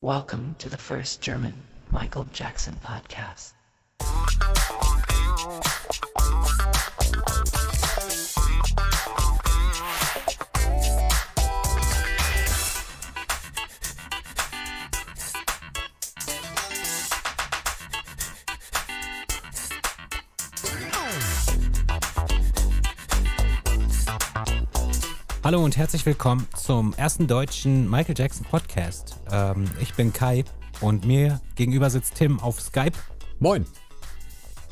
Welcome to the first German Michael Jackson podcast. Hallo und herzlich willkommen zum ersten deutschen Michael Jackson Podcast. Ähm, ich bin Kai und mir gegenüber sitzt Tim auf Skype. Moin.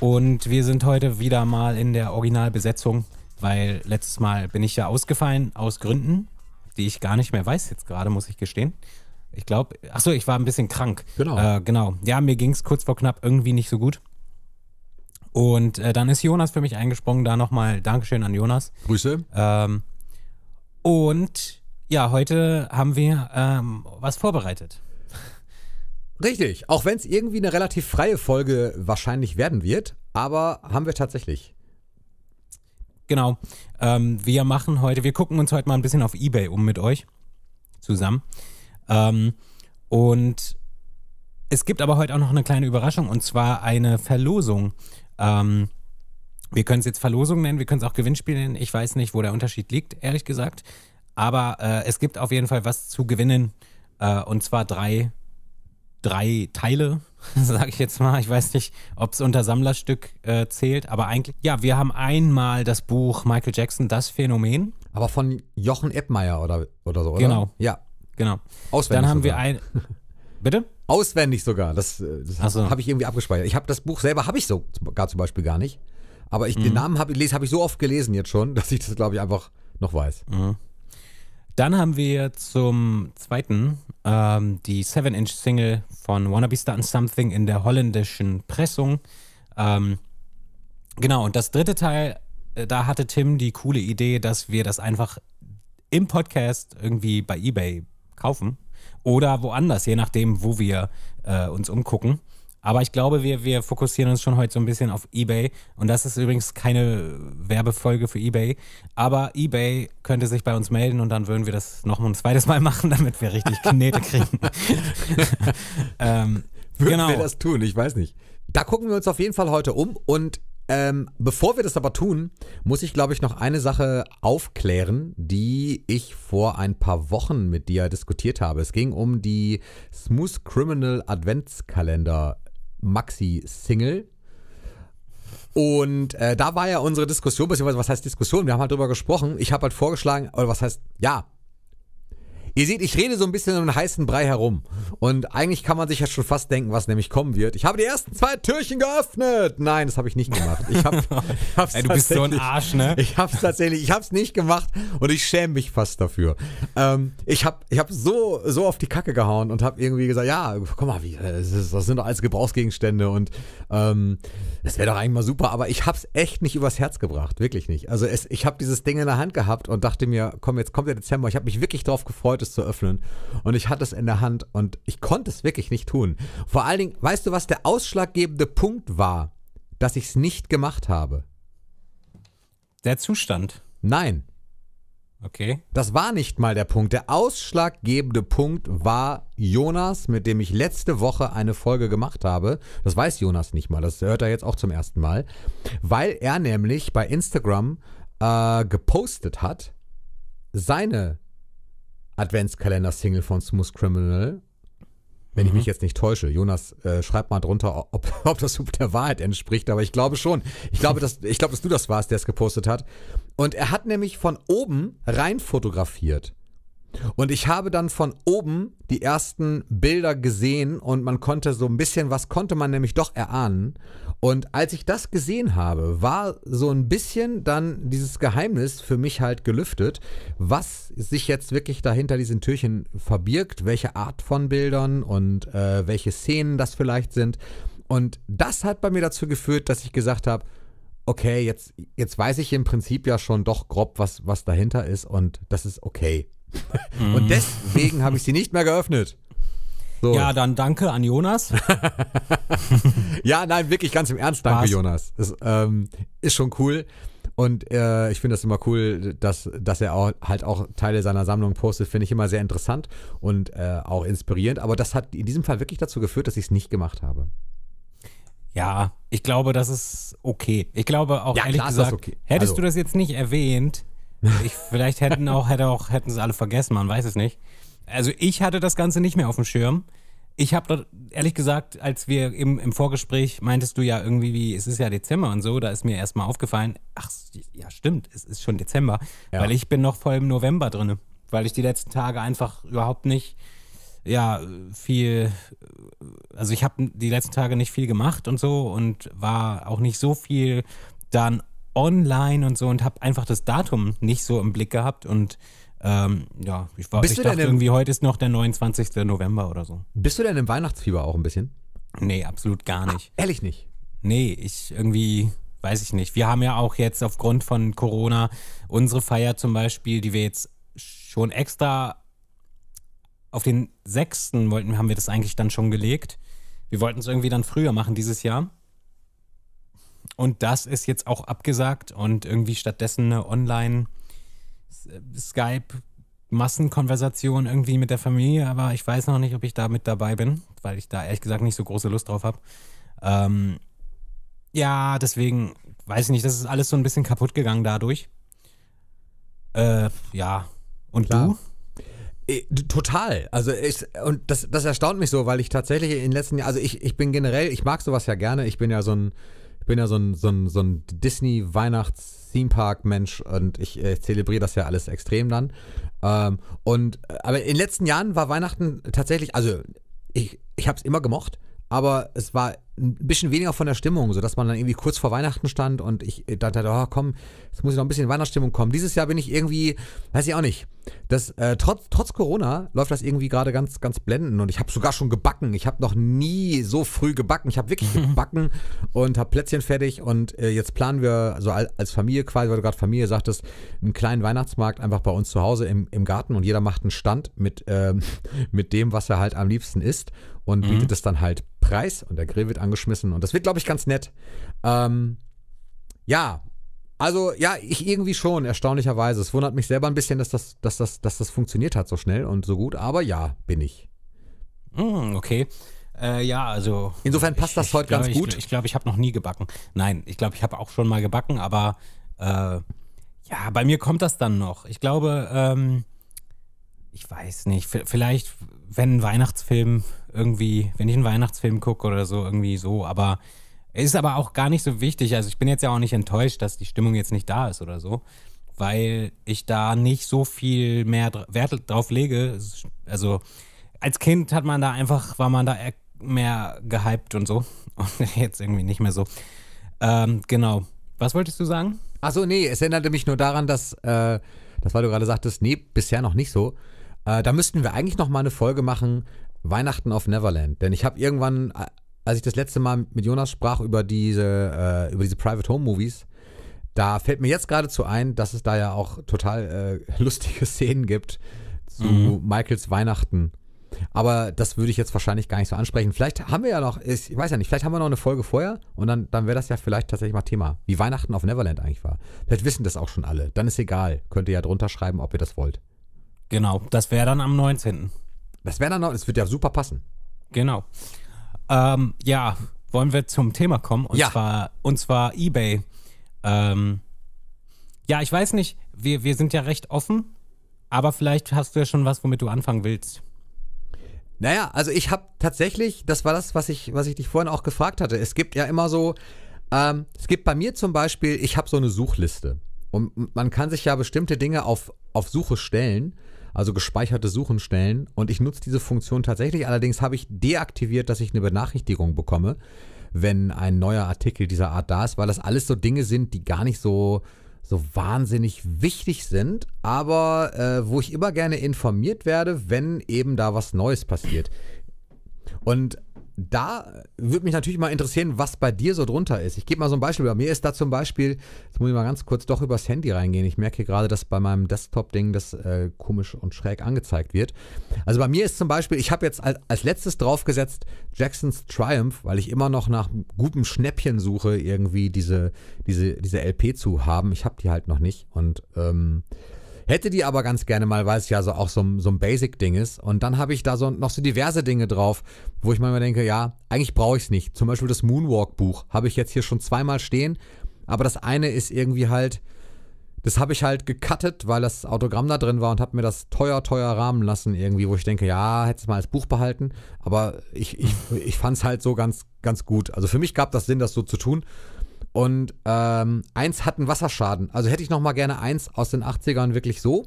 Und wir sind heute wieder mal in der Originalbesetzung, weil letztes Mal bin ich ja ausgefallen aus Gründen, die ich gar nicht mehr weiß jetzt gerade, muss ich gestehen. Ich glaube, achso, ich war ein bisschen krank. Genau. Äh, genau. Ja, mir ging es kurz vor knapp irgendwie nicht so gut. Und äh, dann ist Jonas für mich eingesprungen. Da nochmal Dankeschön an Jonas. Grüße. Ähm, und ja, heute haben wir ähm, was vorbereitet. Richtig, auch wenn es irgendwie eine relativ freie Folge wahrscheinlich werden wird, aber haben wir tatsächlich. Genau. Ähm, wir machen heute, wir gucken uns heute mal ein bisschen auf Ebay um mit euch zusammen. Ähm, und es gibt aber heute auch noch eine kleine Überraschung und zwar eine Verlosung. Ähm, wir können es jetzt Verlosung nennen, wir können es auch Gewinnspiel nennen. Ich weiß nicht, wo der Unterschied liegt, ehrlich gesagt. Aber äh, es gibt auf jeden Fall was zu gewinnen. Äh, und zwar drei, drei Teile, sage ich jetzt mal. Ich weiß nicht, ob es unter Sammlerstück äh, zählt. Aber eigentlich, ja, wir haben einmal das Buch Michael Jackson, Das Phänomen. Aber von Jochen Eppmeier oder, oder so, oder? Genau. Ja. Genau. Auswendig Dann haben sogar. wir ein. Bitte? Auswendig sogar. Das, äh, das so. habe ich irgendwie abgespeichert. Ich habe das Buch selber, habe ich sogar zum Beispiel gar nicht. Aber ich, mhm. den Namen habe hab ich so oft gelesen jetzt schon, dass ich das, glaube ich, einfach noch weiß. Mhm. Dann haben wir zum zweiten ähm, die 7-Inch-Single von Wanna Be Startin' Something in der holländischen Pressung. Ähm, genau, und das dritte Teil, äh, da hatte Tim die coole Idee, dass wir das einfach im Podcast irgendwie bei eBay kaufen oder woanders, je nachdem, wo wir äh, uns umgucken. Aber ich glaube, wir, wir fokussieren uns schon heute so ein bisschen auf eBay. Und das ist übrigens keine Werbefolge für eBay. Aber eBay könnte sich bei uns melden und dann würden wir das noch ein zweites Mal machen, damit wir richtig Knete kriegen. ähm, Würden genau. wir das tun? Ich weiß nicht. Da gucken wir uns auf jeden Fall heute um und ähm, bevor wir das aber tun, muss ich, glaube ich, noch eine Sache aufklären, die ich vor ein paar Wochen mit dir diskutiert habe. Es ging um die Smooth Criminal Adventskalender Maxi-Single. Und äh, da war ja unsere Diskussion, beziehungsweise was heißt Diskussion? Wir haben halt drüber gesprochen. Ich habe halt vorgeschlagen, oder was heißt, ja, Ihr seht, ich rede so ein bisschen um den heißen Brei herum. Und eigentlich kann man sich ja schon fast denken, was nämlich kommen wird. Ich habe die ersten zwei Türchen geöffnet. Nein, das habe ich nicht gemacht. Ich habe, hab, hab's Ey, du bist so ein Arsch, ne? Ich habe es tatsächlich, ich habe es nicht gemacht und ich schäme mich fast dafür. Ähm, ich habe ich hab so, so auf die Kacke gehauen und habe irgendwie gesagt, ja, guck mal, wie, äh, das, sind doch alles Gebrauchsgegenstände und ähm, das wäre doch eigentlich mal super. Aber ich habe es echt nicht übers Herz gebracht, wirklich nicht. Also es, ich habe dieses Ding in der Hand gehabt und dachte mir, komm, jetzt kommt der Dezember. Ich habe mich wirklich darauf gefreut es zu öffnen. Und ich hatte es in der Hand und ich konnte es wirklich nicht tun. Vor allen Dingen, weißt du, was der ausschlaggebende Punkt war, dass ich es nicht gemacht habe? Der Zustand. Nein. Okay. Das war nicht mal der Punkt. Der ausschlaggebende Punkt war Jonas, mit dem ich letzte Woche eine Folge gemacht habe. Das weiß Jonas nicht mal. Das hört er jetzt auch zum ersten Mal. Weil er nämlich bei Instagram äh, gepostet hat, seine Adventskalender-Single von Smooth Criminal. Wenn mhm. ich mich jetzt nicht täusche. Jonas, äh, schreib mal drunter, ob, ob das der Wahrheit entspricht. Aber ich glaube schon. Ich glaube, dass, ich glaube, dass du das warst, der es gepostet hat. Und er hat nämlich von oben rein fotografiert. Und ich habe dann von oben die ersten Bilder gesehen und man konnte so ein bisschen, was konnte man nämlich doch erahnen. Und als ich das gesehen habe, war so ein bisschen dann dieses Geheimnis für mich halt gelüftet, was sich jetzt wirklich dahinter diesen Türchen verbirgt, welche Art von Bildern und äh, welche Szenen das vielleicht sind. Und das hat bei mir dazu geführt, dass ich gesagt habe, okay, jetzt, jetzt weiß ich im Prinzip ja schon doch grob, was, was dahinter ist und das ist okay. Mhm. und deswegen habe ich sie nicht mehr geöffnet. So. Ja, dann danke an Jonas. ja, nein, wirklich ganz im Ernst, danke Spaß. Jonas. Ist, ähm, ist schon cool. Und äh, ich finde das immer cool, dass, dass er auch, halt auch Teile seiner Sammlung postet. Finde ich immer sehr interessant und äh, auch inspirierend. Aber das hat in diesem Fall wirklich dazu geführt, dass ich es nicht gemacht habe. Ja, ich glaube, das ist okay. Ich glaube auch ja, ehrlich klar, gesagt, okay. hättest also. du das jetzt nicht erwähnt, ich, vielleicht hätten auch, hätte auch, hätten sie alle vergessen, man weiß es nicht also ich hatte das Ganze nicht mehr auf dem Schirm. Ich habe ehrlich gesagt, als wir im, im Vorgespräch meintest du ja irgendwie, wie, es ist ja Dezember und so, da ist mir erstmal aufgefallen, ach ja, stimmt, es ist schon Dezember, ja. weil ich bin noch voll im November drin, weil ich die letzten Tage einfach überhaupt nicht, ja, viel, also ich habe die letzten Tage nicht viel gemacht und so und war auch nicht so viel dann online und so und habe einfach das Datum nicht so im Blick gehabt und ähm, ja, ich, war, Bist ich du dachte denn irgendwie, heute ist noch der 29. November oder so. Bist du denn im Weihnachtsfieber auch ein bisschen? Nee, absolut gar ah, nicht. Ehrlich nicht. Nee, ich irgendwie, weiß ich nicht. Wir haben ja auch jetzt aufgrund von Corona unsere Feier zum Beispiel, die wir jetzt schon extra auf den 6. wollten, haben wir das eigentlich dann schon gelegt. Wir wollten es irgendwie dann früher machen dieses Jahr. Und das ist jetzt auch abgesagt und irgendwie stattdessen eine Online- Skype Massenkonversation irgendwie mit der Familie, aber ich weiß noch nicht, ob ich da mit dabei bin, weil ich da ehrlich gesagt nicht so große Lust drauf habe. Ähm, ja, deswegen weiß ich nicht, das ist alles so ein bisschen kaputt gegangen dadurch. Äh, ja. Und Klar. du? Äh, total. Also ich, und das, das erstaunt mich so, weil ich tatsächlich in den letzten Jahren, also ich, ich bin generell, ich mag sowas ja gerne, ich bin ja so ein ich bin ja so ein, so ein, so ein Disney-Weihnachts-Theme-Park-Mensch und ich äh, zelebriere das ja alles extrem dann. Ähm, und, äh, aber in den letzten Jahren war Weihnachten tatsächlich, also ich, ich habe es immer gemocht, aber es war ein bisschen weniger von der Stimmung, sodass man dann irgendwie kurz vor Weihnachten stand und ich äh, dachte, halt, oh komm, jetzt muss ich noch ein bisschen in Weihnachtsstimmung kommen. Dieses Jahr bin ich irgendwie, weiß ich auch nicht. Das, äh, trotz, trotz Corona läuft das irgendwie gerade ganz, ganz blendend und ich habe sogar schon gebacken. Ich habe noch nie so früh gebacken. Ich habe wirklich gebacken und habe Plätzchen fertig und äh, jetzt planen wir, also als Familie quasi, weil du gerade Familie sagtest, einen kleinen Weihnachtsmarkt einfach bei uns zu Hause im, im Garten und jeder macht einen Stand mit, äh, mit dem, was er halt am liebsten isst und mhm. bietet es dann halt preis und der Grill wird angeschmissen und das wird, glaube ich, ganz nett. Ähm, ja, also ja, ich irgendwie schon, erstaunlicherweise. Es wundert mich selber ein bisschen, dass das, dass das, dass das funktioniert hat so schnell und so gut, aber ja, bin ich. Mm, okay. Äh, ja, also. Insofern passt ich, das heute glaub, ganz ich, gut. Ich glaube, ich, habe noch nie gebacken. Nein, ich glaube, ich habe auch schon mal gebacken, aber äh, ja, bei mir kommt das dann noch. Ich glaube, ähm, ich weiß nicht, vielleicht, wenn ein Weihnachtsfilm irgendwie, wenn ich einen Weihnachtsfilm gucke oder so, irgendwie so. Aber ist aber auch gar nicht so wichtig. Also ich bin jetzt ja auch nicht enttäuscht, dass die Stimmung jetzt nicht da ist oder so, weil ich da nicht so viel mehr Wert drauf lege. Also als Kind hat man da einfach, war man da e-, mehr gehypt und so. Und jetzt irgendwie nicht mehr so. Ähm, genau. Was wolltest du sagen? Achso, nee, es erinnerte mich nur daran, dass, äh, das, weil du gerade sagtest, nee, bisher noch nicht so. Äh, da müssten wir eigentlich noch mal eine Folge machen, Weihnachten auf Neverland. Denn ich habe irgendwann, als ich das letzte Mal mit Jonas sprach über diese, äh, über diese Private Home Movies, da fällt mir jetzt geradezu ein, dass es da ja auch total äh, lustige Szenen gibt zu mhm. Michaels Weihnachten. Aber das würde ich jetzt wahrscheinlich gar nicht so ansprechen. Vielleicht haben wir ja noch, ich weiß ja nicht, vielleicht haben wir noch eine Folge vorher und dann, dann wäre das ja vielleicht tatsächlich mal Thema, wie Weihnachten auf Neverland eigentlich war. Vielleicht wissen das auch schon alle. Dann ist egal. Könnt ihr ja drunter schreiben, ob ihr das wollt. Genau, das wäre dann am 19. Das wäre dann noch, das wird ja super passen. Genau. Ähm, ja, wollen wir zum Thema kommen? Und ja. zwar, und zwar eBay. Ähm, ja, ich weiß nicht, wir, wir sind ja recht offen, aber vielleicht hast du ja schon was, womit du anfangen willst. Naja, also ich habe tatsächlich, das war das, was ich, was ich dich vorhin auch gefragt hatte. Es gibt ja immer so, ähm, es gibt bei mir zum Beispiel, ich habe so eine Suchliste. Und man kann sich ja bestimmte Dinge auf, auf Suche stellen also gespeicherte Suchen stellen. Und ich nutze diese Funktion tatsächlich. Allerdings habe ich deaktiviert, dass ich eine Benachrichtigung bekomme, wenn ein neuer Artikel dieser Art da ist, weil das alles so Dinge sind, die gar nicht so so wahnsinnig wichtig sind, aber äh, wo ich immer gerne informiert werde, wenn eben da was Neues passiert. Und da würde mich natürlich mal interessieren, was bei dir so drunter ist. Ich gebe mal so ein Beispiel. Bei mir ist da zum Beispiel, jetzt muss ich mal ganz kurz doch übers Handy reingehen. Ich merke gerade, dass bei meinem Desktop-Ding das äh, komisch und schräg angezeigt wird. Also bei mir ist zum Beispiel, ich habe jetzt als, als letztes draufgesetzt Jacksons Triumph, weil ich immer noch nach gutem Schnäppchen suche, irgendwie diese, diese, diese LP zu haben. Ich habe die halt noch nicht. Und ähm, Hätte die aber ganz gerne mal, weil es ja so auch so, so ein Basic-Ding ist. Und dann habe ich da so noch so diverse Dinge drauf, wo ich manchmal denke, ja, eigentlich brauche ich es nicht. Zum Beispiel das Moonwalk-Buch habe ich jetzt hier schon zweimal stehen. Aber das eine ist irgendwie halt, das habe ich halt gecuttet, weil das Autogramm da drin war und habe mir das teuer, teuer rahmen lassen irgendwie, wo ich denke, ja, hätte es mal als Buch behalten. Aber ich, ich, ich fand es halt so ganz, ganz gut. Also für mich gab das Sinn, das so zu tun. Und ähm, eins hat einen Wasserschaden. Also hätte ich noch mal gerne eins aus den 80ern wirklich so.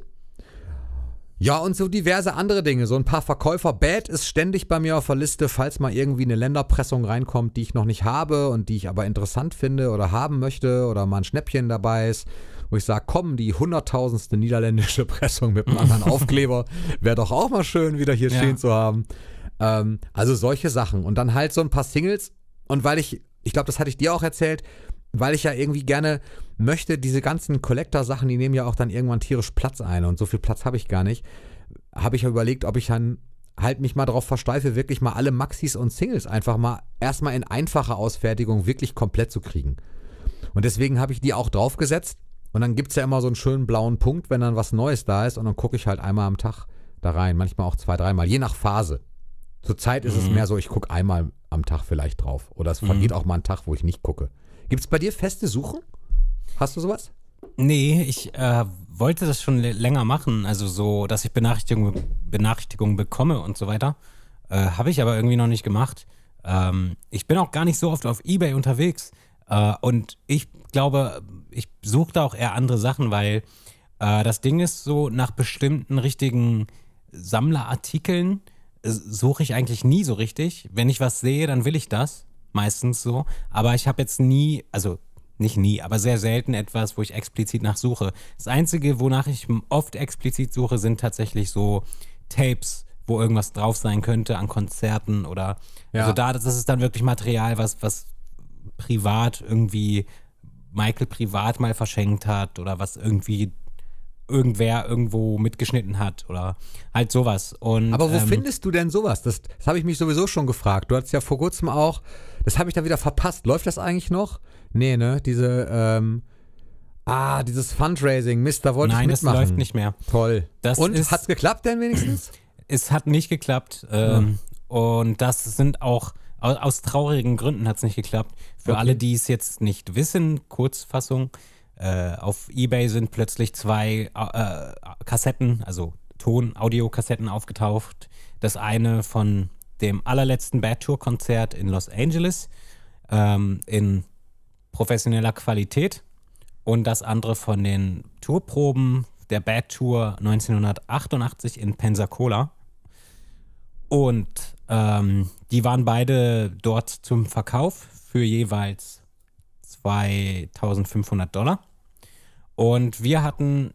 Ja, und so diverse andere Dinge. So ein paar Verkäufer. Bad ist ständig bei mir auf der Liste, falls mal irgendwie eine Länderpressung reinkommt, die ich noch nicht habe und die ich aber interessant finde oder haben möchte oder mal ein Schnäppchen dabei ist, wo ich sage, komm, die hunderttausendste niederländische Pressung mit einem anderen Aufkleber wäre doch auch mal schön, wieder hier ja. stehen zu haben. Ähm, also solche Sachen. Und dann halt so ein paar Singles. Und weil ich, ich glaube, das hatte ich dir auch erzählt, weil ich ja irgendwie gerne möchte, diese ganzen Collector-Sachen, die nehmen ja auch dann irgendwann tierisch Platz ein und so viel Platz habe ich gar nicht, habe ich ja überlegt, ob ich dann halt mich mal drauf versteife, wirklich mal alle Maxis und Singles einfach mal erstmal in einfacher Ausfertigung wirklich komplett zu kriegen. Und deswegen habe ich die auch draufgesetzt und dann gibt es ja immer so einen schönen blauen Punkt, wenn dann was Neues da ist und dann gucke ich halt einmal am Tag da rein, manchmal auch zwei, dreimal, je nach Phase. Zurzeit ist mhm. es mehr so, ich gucke einmal am Tag vielleicht drauf oder es mhm. vergeht auch mal ein Tag, wo ich nicht gucke. Gibt es bei dir feste Suchen? Hast du sowas? Nee, ich äh, wollte das schon länger machen, also so, dass ich Benachrichtigungen Benachrichtigung bekomme und so weiter. Äh, Habe ich aber irgendwie noch nicht gemacht. Ähm, ich bin auch gar nicht so oft auf Ebay unterwegs. Äh, und ich glaube, ich suche da auch eher andere Sachen, weil äh, das Ding ist so, nach bestimmten richtigen Sammlerartikeln äh, suche ich eigentlich nie so richtig. Wenn ich was sehe, dann will ich das meistens so. Aber ich habe jetzt nie, also nicht nie, aber sehr selten etwas, wo ich explizit nach suche. Das Einzige, wonach ich oft explizit suche, sind tatsächlich so Tapes, wo irgendwas drauf sein könnte an Konzerten oder ja. also da, das ist dann wirklich Material, was, was privat irgendwie Michael privat mal verschenkt hat oder was irgendwie irgendwer irgendwo mitgeschnitten hat oder halt sowas. Und, Aber wo ähm, findest du denn sowas? Das, das habe ich mich sowieso schon gefragt. Du hattest ja vor kurzem auch, das habe ich dann wieder verpasst. Läuft das eigentlich noch? Nee, ne? Diese, ähm, ah, dieses Fundraising. Mist, da wollte Nein, ich mitmachen. Nein, das läuft nicht mehr. Toll. Das Und hat es geklappt denn wenigstens? Es hat nicht geklappt. Ähm, ja. Und das sind auch, aus, aus traurigen Gründen hat es nicht geklappt. Für okay. alle, die es jetzt nicht wissen, Kurzfassung, äh, auf eBay sind plötzlich zwei äh, Kassetten, also Ton-Audio-Kassetten aufgetaucht. Das eine von dem allerletzten Bad Tour-Konzert in Los Angeles ähm, in professioneller Qualität und das andere von den Tourproben der Bad Tour 1988 in Pensacola. Und ähm, die waren beide dort zum Verkauf für jeweils 2500 Dollar. Und wir hatten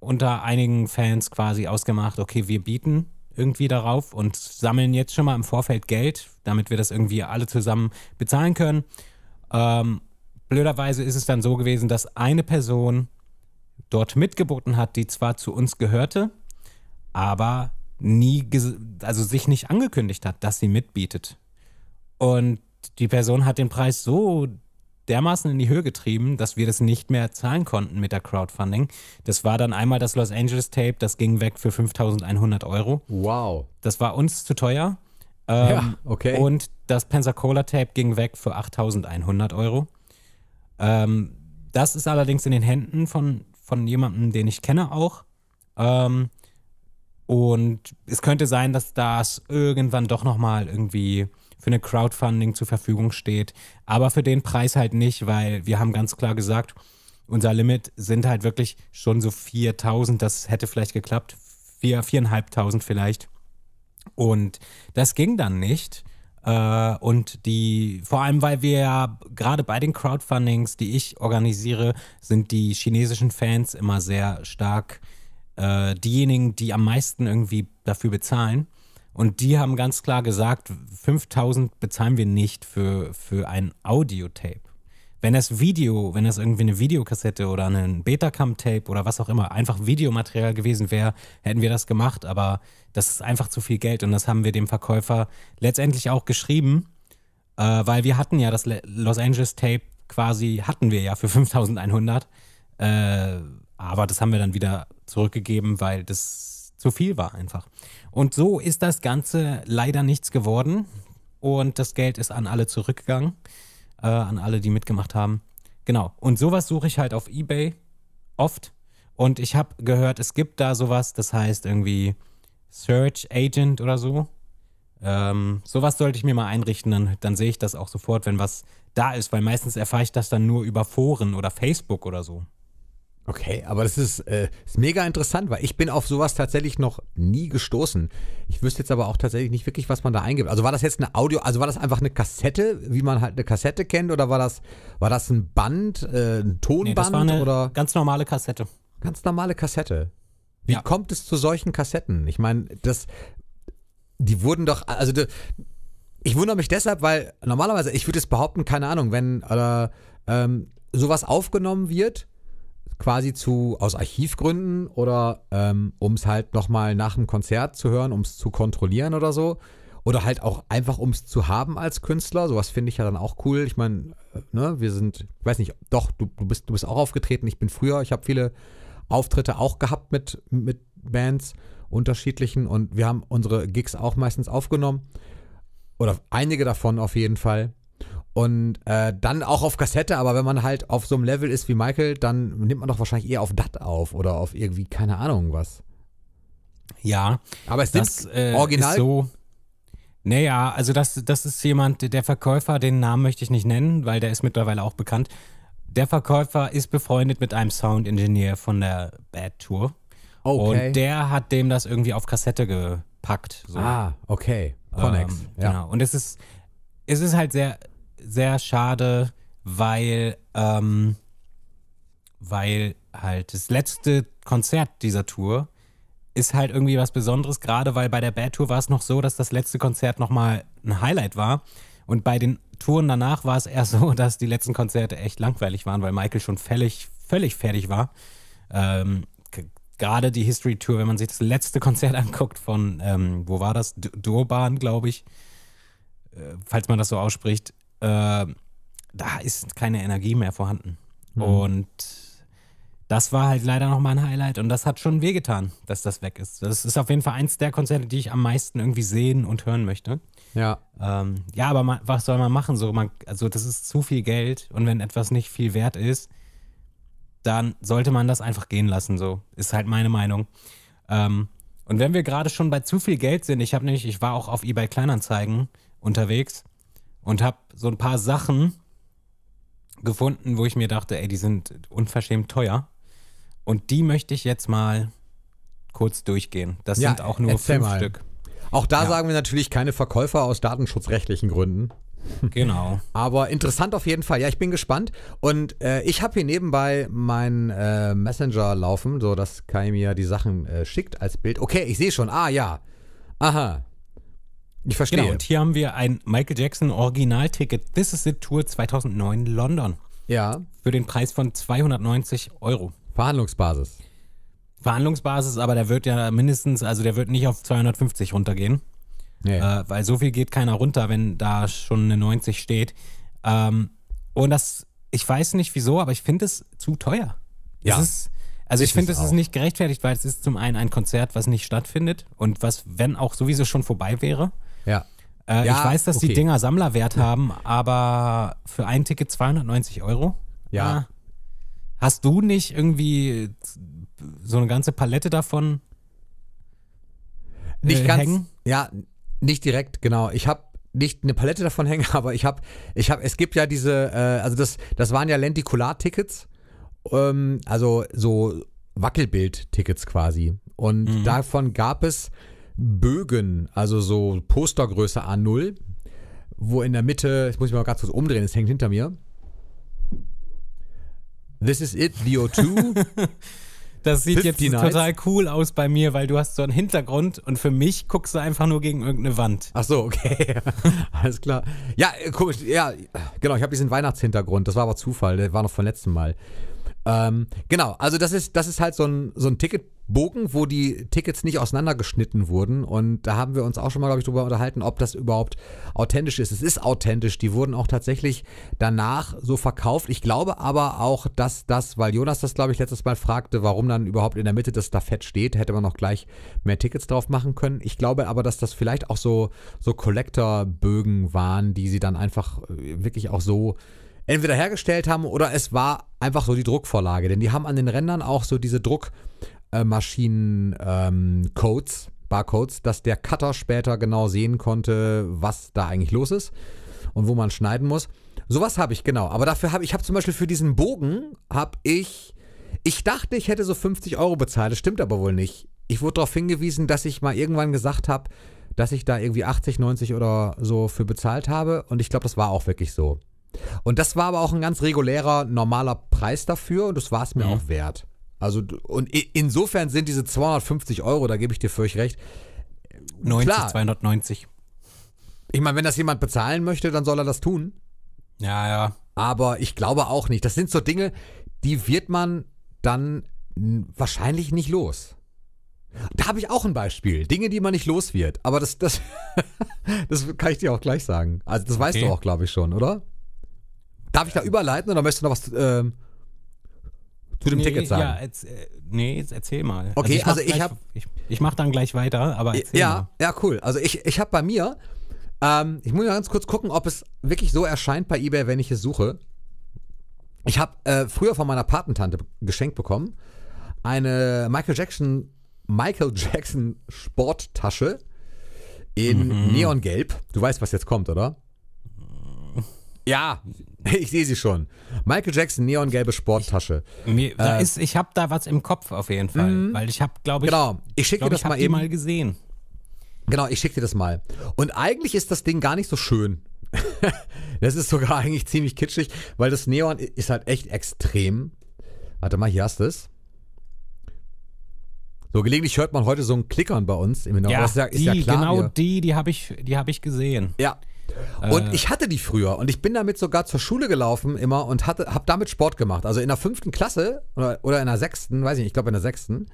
unter einigen Fans quasi ausgemacht, okay, wir bieten irgendwie darauf und sammeln jetzt schon mal im Vorfeld Geld, damit wir das irgendwie alle zusammen bezahlen können. Ähm, blöderweise ist es dann so gewesen, dass eine Person dort mitgeboten hat, die zwar zu uns gehörte, aber nie, also sich nicht angekündigt hat, dass sie mitbietet. Und die Person hat den Preis so dermaßen in die Höhe getrieben, dass wir das nicht mehr zahlen konnten mit der Crowdfunding. Das war dann einmal das Los Angeles Tape, das ging weg für 5100 Euro. Wow. Das war uns zu teuer. Ähm, ja, okay. Und das Pensacola Tape ging weg für 8100 Euro. Ähm, das ist allerdings in den Händen von, von jemandem, den ich kenne auch. Ähm, und es könnte sein, dass das irgendwann doch nochmal irgendwie für eine Crowdfunding zur Verfügung steht. Aber für den Preis halt nicht, weil wir haben ganz klar gesagt, unser Limit sind halt wirklich schon so 4000, das hätte vielleicht geklappt, 4, 4.500 vielleicht. Und das ging dann nicht. Äh, und die, vor allem, weil wir ja gerade bei den Crowdfundings, die ich organisiere, sind die chinesischen Fans immer sehr stark äh, diejenigen, die am meisten irgendwie dafür bezahlen. Und die haben ganz klar gesagt, 5000 bezahlen wir nicht für, für ein Audiotape. Wenn das Video, wenn das irgendwie eine Videokassette oder ein Betacam-Tape oder was auch immer, einfach Videomaterial gewesen wäre, hätten wir das gemacht. Aber das ist einfach zu viel Geld und das haben wir dem Verkäufer letztendlich auch geschrieben, äh, weil wir hatten ja das Los Angeles Tape quasi, hatten wir ja für 5100. Äh, aber das haben wir dann wieder zurückgegeben, weil das zu viel war einfach. Und so ist das Ganze leider nichts geworden. Und das Geld ist an alle zurückgegangen, äh, an alle, die mitgemacht haben. Genau. Und sowas suche ich halt auf eBay oft. Und ich habe gehört, es gibt da sowas, das heißt irgendwie Search Agent oder so. Ähm, sowas sollte ich mir mal einrichten, dann, dann sehe ich das auch sofort, wenn was da ist, weil meistens erfahre ich das dann nur über Foren oder Facebook oder so. Okay, aber das ist, äh, ist mega interessant, weil ich bin auf sowas tatsächlich noch nie gestoßen. Ich wüsste jetzt aber auch tatsächlich nicht wirklich, was man da eingibt. Also war das jetzt eine Audio, also war das einfach eine Kassette, wie man halt eine Kassette kennt, oder war das, war das ein Band, äh, ein Tonband nee, das war eine oder? Ganz normale Kassette. Ganz normale Kassette. Wie ja. kommt es zu solchen Kassetten? Ich meine, das, die wurden doch, also de, ich wundere mich deshalb, weil normalerweise, ich würde es behaupten, keine Ahnung, wenn oder, äh, ähm, sowas aufgenommen wird quasi zu aus Archivgründen oder ähm, um es halt nochmal nach dem Konzert zu hören, um es zu kontrollieren oder so. Oder halt auch einfach, um es zu haben als Künstler. Sowas finde ich ja dann auch cool. Ich meine, äh, ne, wir sind, ich weiß nicht, doch, du, du, bist, du bist auch aufgetreten. Ich bin früher, ich habe viele Auftritte auch gehabt mit, mit Bands, unterschiedlichen. Und wir haben unsere Gigs auch meistens aufgenommen. Oder einige davon auf jeden Fall. Und äh, dann auch auf Kassette, aber wenn man halt auf so einem Level ist wie Michael, dann nimmt man doch wahrscheinlich eher auf DAT auf oder auf irgendwie, keine Ahnung was. Ja. Aber es das, äh, original. Ist so naja, also das, das ist jemand, der Verkäufer, den Namen möchte ich nicht nennen, weil der ist mittlerweile auch bekannt. Der Verkäufer ist befreundet mit einem Sound Engineer von der Bad Tour. Okay. Und der hat dem das irgendwie auf Kassette gepackt. So. Ah, okay. Connex. Ähm, ja. Genau. Und es ist, es ist halt sehr sehr schade, weil, ähm, weil halt das letzte Konzert dieser Tour ist halt irgendwie was Besonderes, gerade weil bei der Bad Tour war es noch so, dass das letzte Konzert nochmal ein Highlight war. Und bei den Touren danach war es eher so, dass die letzten Konzerte echt langweilig waren, weil Michael schon völlig, völlig fertig war. Ähm, gerade die History Tour, wenn man sich das letzte Konzert anguckt von, ähm, wo war das? D Durban, glaube ich, äh, falls man das so ausspricht äh, da ist keine Energie mehr vorhanden. Mhm. Und das war halt leider nochmal ein Highlight und das hat schon wehgetan, dass das weg ist. Das ist auf jeden Fall eins der Konzerte, die ich am meisten irgendwie sehen und hören möchte. Ja. Ähm, ja, aber man, was soll man machen? So, man, also das ist zu viel Geld und wenn etwas nicht viel wert ist, dann sollte man das einfach gehen lassen. So ist halt meine Meinung. Ähm, und wenn wir gerade schon bei zu viel Geld sind, ich habe nämlich, ich war auch auf eBay Kleinanzeigen unterwegs und habe so ein paar Sachen gefunden, wo ich mir dachte, ey, die sind unverschämt teuer. Und die möchte ich jetzt mal kurz durchgehen. Das ja, sind auch nur fünf mal. Stück. Auch da ja. sagen wir natürlich keine Verkäufer aus datenschutzrechtlichen Gründen. Genau. Aber interessant auf jeden Fall. Ja, ich bin gespannt. Und äh, ich habe hier nebenbei meinen äh, Messenger laufen, sodass Kai mir die Sachen äh, schickt als Bild. Okay, ich sehe schon. Ah ja. Aha. Ich verstehe. Genau, und hier haben wir ein Michael Jackson Original-Ticket. This is the Tour 2009 London. Ja. Für den Preis von 290 Euro. Verhandlungsbasis. Verhandlungsbasis, aber der wird ja mindestens, also der wird nicht auf 250 runtergehen. Nee. Äh, weil so viel geht keiner runter, wenn da schon eine 90 steht. Ähm, und das, ich weiß nicht wieso, aber ich finde es zu teuer. Ja. Ist, also ich finde, es ist nicht gerechtfertigt, weil es ist zum einen ein Konzert, was nicht stattfindet und was, wenn auch sowieso schon vorbei wäre. Ja. Äh, ja ich weiß, dass okay. die Dinger Sammlerwert haben, aber für ein Ticket 290 Euro? Ja. Ah. Hast du nicht irgendwie so eine ganze Palette davon? Äh, nicht ganz. Hängen? Ja, nicht direkt, genau. Ich habe nicht eine Palette davon hängen, aber ich habe, ich habe, es gibt ja diese, äh, also das, das waren ja lenticular tickets ähm, also so Wackelbild-Tickets quasi. Und mhm. davon gab es Bögen, also so Postergröße A0, wo in der Mitte, jetzt muss ich mal ganz kurz umdrehen, es hängt hinter mir. This is it, VO2. Das sieht jetzt total cool aus bei mir, weil du hast so einen Hintergrund und für mich guckst du einfach nur gegen irgendeine Wand. Ach so, okay. Alles klar. Ja, äh, komisch. Ja, genau. Ich habe diesen Weihnachtshintergrund. Das war aber Zufall. Der war noch vom letzten Mal. Ähm, genau. Also, das ist, das ist halt so ein, so ein Ticket. Bogen, wo die Tickets nicht auseinandergeschnitten wurden. Und da haben wir uns auch schon mal, glaube ich, darüber unterhalten, ob das überhaupt authentisch ist. Es ist authentisch. Die wurden auch tatsächlich danach so verkauft. Ich glaube aber auch, dass das, weil Jonas das, glaube ich, letztes Mal fragte, warum dann überhaupt in der Mitte das Stafett steht, hätte man noch gleich mehr Tickets drauf machen können. Ich glaube aber, dass das vielleicht auch so, so Collector-Bögen waren, die sie dann einfach äh, wirklich auch so entweder hergestellt haben oder es war einfach so die Druckvorlage. Denn die haben an den Rändern auch so diese Druck, äh, Maschinencodes, ähm, Barcodes, dass der Cutter später genau sehen konnte, was da eigentlich los ist und wo man schneiden muss. Sowas habe ich, genau. Aber dafür habe ich habe zum Beispiel für diesen Bogen habe ich ich dachte, ich hätte so 50 Euro bezahlt. Das stimmt aber wohl nicht. Ich wurde darauf hingewiesen, dass ich mal irgendwann gesagt habe, dass ich da irgendwie 80, 90 oder so für bezahlt habe. Und ich glaube, das war auch wirklich so. Und das war aber auch ein ganz regulärer, normaler Preis dafür und das war es mir ja. Mhm. auch wert. Also, und insofern sind diese 250 Euro, da gebe ich dir völlig recht. 90, äh, klar, 290. Ich meine, wenn das jemand bezahlen möchte, dann soll er das tun. Ja, ja. Aber ich glaube auch nicht. Das sind so Dinge, die wird man dann wahrscheinlich nicht los. Da habe ich auch ein Beispiel. Dinge, die man nicht los wird. Aber das, das, das kann ich dir auch gleich sagen. Also, das okay. weißt du auch, glaube ich, schon, oder? Darf ich da überleiten oder möchtest du noch was? Ähm zu dem nee, Ticket sagen. Ja, erz, äh, nee, erzähl mal. Okay, also ich, also ich habe. Ich, ich mache dann gleich weiter, aber erzähl ja, mal. Ja, cool. Also ich, ich habe bei mir. Ähm, ich muss mal ganz kurz gucken, ob es wirklich so erscheint bei eBay, wenn ich es suche. Ich habe äh, früher von meiner Patentante geschenkt bekommen eine Michael Jackson Michael Jackson Sporttasche in mhm. Neongelb. Du weißt, was jetzt kommt, oder? Ja, ich sehe sie schon. Michael Jackson, neongelbe Sporttasche. Äh, ich, äh, ich habe da was im Kopf auf jeden Fall, mm, weil ich habe, glaube ich, genau. Ich schicke dir das ich mal eben. mal gesehen. Genau, ich schicke dir das mal. Und eigentlich ist das Ding gar nicht so schön. das ist sogar eigentlich ziemlich kitschig, weil das Neon ist halt echt extrem. Warte mal, hier hast du es. So gelegentlich hört man heute so ein Klickern bei uns im Hintergrund. Ja, ist ja, ist die, ja klar, genau hier. die, die habe ich, die habe ich gesehen. Ja, und äh, ich hatte die früher und ich bin damit sogar zur Schule gelaufen immer und hatte, habe damit Sport gemacht. Also in der fünften Klasse oder, oder in der sechsten, weiß ich nicht, ich glaube in der sechsten,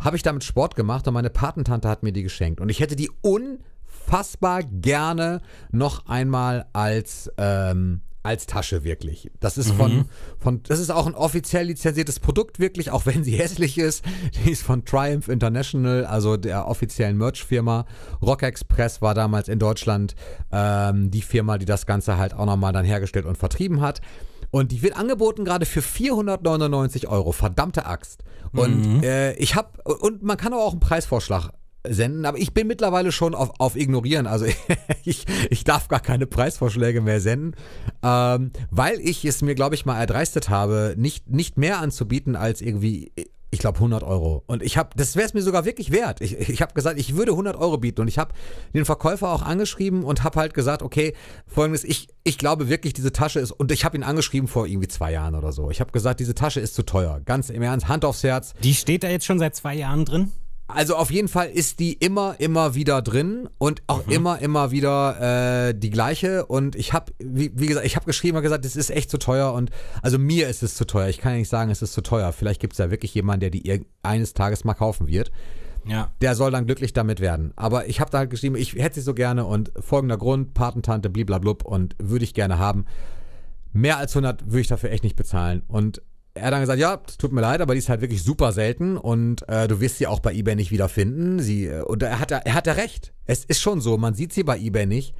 habe ich damit Sport gemacht und meine Patentante hat mir die geschenkt. Und ich hätte die unfassbar gerne noch einmal als ähm, als Tasche wirklich. Das ist mhm. von, mhm. von, das ist auch ein offiziell lizenziertes Produkt wirklich, auch wenn sie hässlich ist. Die ist von Triumph International, also der offiziellen Merch-Firma. Rock Express war damals in Deutschland ähm, die Firma, die das Ganze halt auch nochmal dann hergestellt und vertrieben hat. Und die wird angeboten gerade für 499 Euro. Verdammte Axt. Und mhm. äh, ich habe und man kann aber auch einen Preisvorschlag senden. Aber ich bin mittlerweile schon auf, auf Ignorieren. Also ich, ich darf gar keine Preisvorschläge mehr senden, ähm, weil ich es mir, glaube ich, mal erdreistet habe, nicht, nicht mehr anzubieten als irgendwie ich glaube 100 Euro. Und ich habe, das wäre es mir sogar wirklich wert. Ich, ich habe gesagt, ich würde 100 Euro bieten und ich habe den Verkäufer auch angeschrieben und habe halt gesagt, okay, folgendes, ich, ich glaube wirklich, diese Tasche ist, und ich habe ihn angeschrieben vor irgendwie zwei Jahren oder so. Ich habe gesagt, diese Tasche ist zu teuer. Ganz im Ernst, Hand aufs Herz. Die steht da jetzt schon seit zwei Jahren drin? also auf jeden Fall ist die immer, immer wieder drin und auch mhm. immer, immer wieder äh, die gleiche. Und ich habe, wie, wie, gesagt, ich habe geschrieben und gesagt, es ist echt zu teuer. Und also mir ist es zu teuer. Ich kann ja nicht sagen, es ist zu teuer. Vielleicht gibt es ja wirklich jemanden, der die eines Tages mal kaufen wird. Ja. Der soll dann glücklich damit werden. Aber ich habe da halt geschrieben, ich hätte sie so gerne und folgender Grund, Patentante, bliblablub und würde ich gerne haben. Mehr als 100 würde ich dafür echt nicht bezahlen. Und er hat dann gesagt, ja, tut mir leid, aber die ist halt wirklich super selten und äh, du wirst sie auch bei eBay nicht wiederfinden. Sie, äh, und er hat, er hat da recht. Es ist schon so, man sieht sie bei eBay nicht.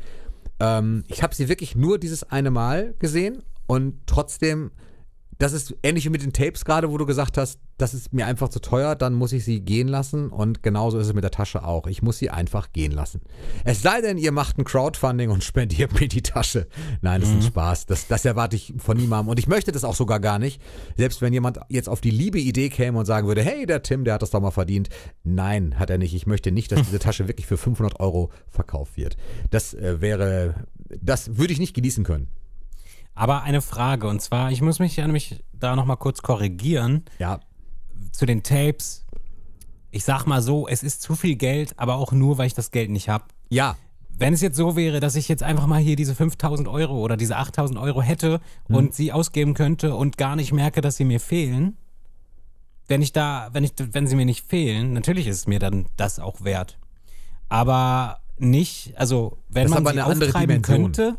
Ähm, ich habe sie wirklich nur dieses eine Mal gesehen und trotzdem das ist ähnlich wie mit den Tapes gerade, wo du gesagt hast, das ist mir einfach zu teuer, dann muss ich sie gehen lassen. Und genauso ist es mit der Tasche auch. Ich muss sie einfach gehen lassen. Es sei denn, ihr macht ein Crowdfunding und spendiert mir die Tasche. Nein, das ist ein mhm. Spaß. Das, das erwarte ich von niemandem. Und ich möchte das auch sogar gar nicht. Selbst wenn jemand jetzt auf die liebe Idee käme und sagen würde, hey, der Tim, der hat das doch mal verdient. Nein, hat er nicht. Ich möchte nicht, dass diese Tasche wirklich für 500 Euro verkauft wird. Das äh, wäre, das würde ich nicht genießen können. Aber eine Frage, und zwar, ich muss mich ja nämlich da nochmal kurz korrigieren. Ja. Zu den Tapes. Ich sag mal so, es ist zu viel Geld, aber auch nur, weil ich das Geld nicht habe. Ja. Wenn es jetzt so wäre, dass ich jetzt einfach mal hier diese 5000 Euro oder diese 8000 Euro hätte hm. und sie ausgeben könnte und gar nicht merke, dass sie mir fehlen, wenn ich da, wenn ich, wenn sie mir nicht fehlen, natürlich ist es mir dann das auch wert. Aber nicht, also wenn das man sie eine könnte,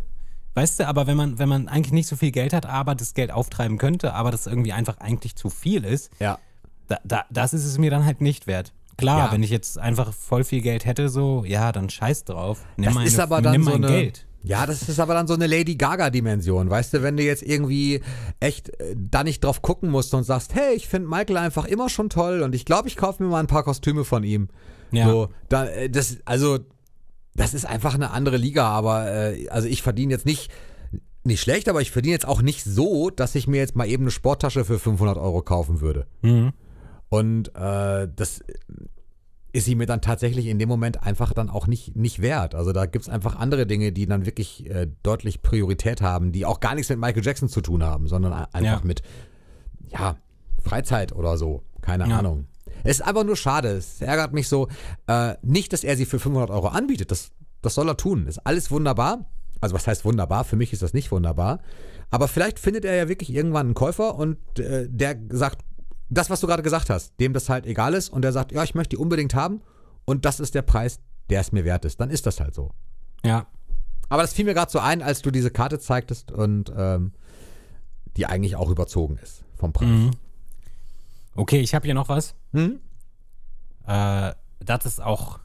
Weißt du, aber wenn man, wenn man eigentlich nicht so viel Geld hat, aber das Geld auftreiben könnte, aber das irgendwie einfach eigentlich zu viel ist, ja. da, da, das ist es mir dann halt nicht wert. Klar, ja. wenn ich jetzt einfach voll viel Geld hätte, so, ja, dann scheiß drauf. Nimm das meine, ist aber dann so eine, Geld. Ja, das ist aber dann so eine Lady Gaga-Dimension. Weißt du, wenn du jetzt irgendwie äh, echt äh, da nicht drauf gucken musst und sagst, hey, ich finde Michael einfach immer schon toll und ich glaube, ich kaufe mir mal ein paar Kostüme von ihm. Ja. So, da, äh, das, also das ist einfach eine andere Liga, aber äh, also ich verdiene jetzt nicht nicht schlecht, aber ich verdiene jetzt auch nicht so, dass ich mir jetzt mal eben eine Sporttasche für 500 Euro kaufen würde. Mhm. Und äh, das ist sie mir dann tatsächlich in dem Moment einfach dann auch nicht, nicht wert. Also da gibt es einfach andere Dinge, die dann wirklich äh, deutlich Priorität haben, die auch gar nichts mit Michael Jackson zu tun haben, sondern einfach ja. mit ja, Freizeit oder so. Keine ja. Ahnung. Es ist einfach nur schade. Es ärgert mich so. Äh, nicht, dass er sie für 500 Euro anbietet. Das, das soll er tun. Ist alles wunderbar. Also was heißt wunderbar? Für mich ist das nicht wunderbar. Aber vielleicht findet er ja wirklich irgendwann einen Käufer und äh, der sagt, das, was du gerade gesagt hast, dem das halt egal ist und der sagt, ja, ich möchte die unbedingt haben und das ist der Preis, der es mir wert ist. Dann ist das halt so. Ja. Aber das fiel mir gerade so ein, als du diese Karte zeigtest und ähm, die eigentlich auch überzogen ist vom Preis. Mhm. Okay, ich habe hier noch was. Hm? Äh, das ist auch.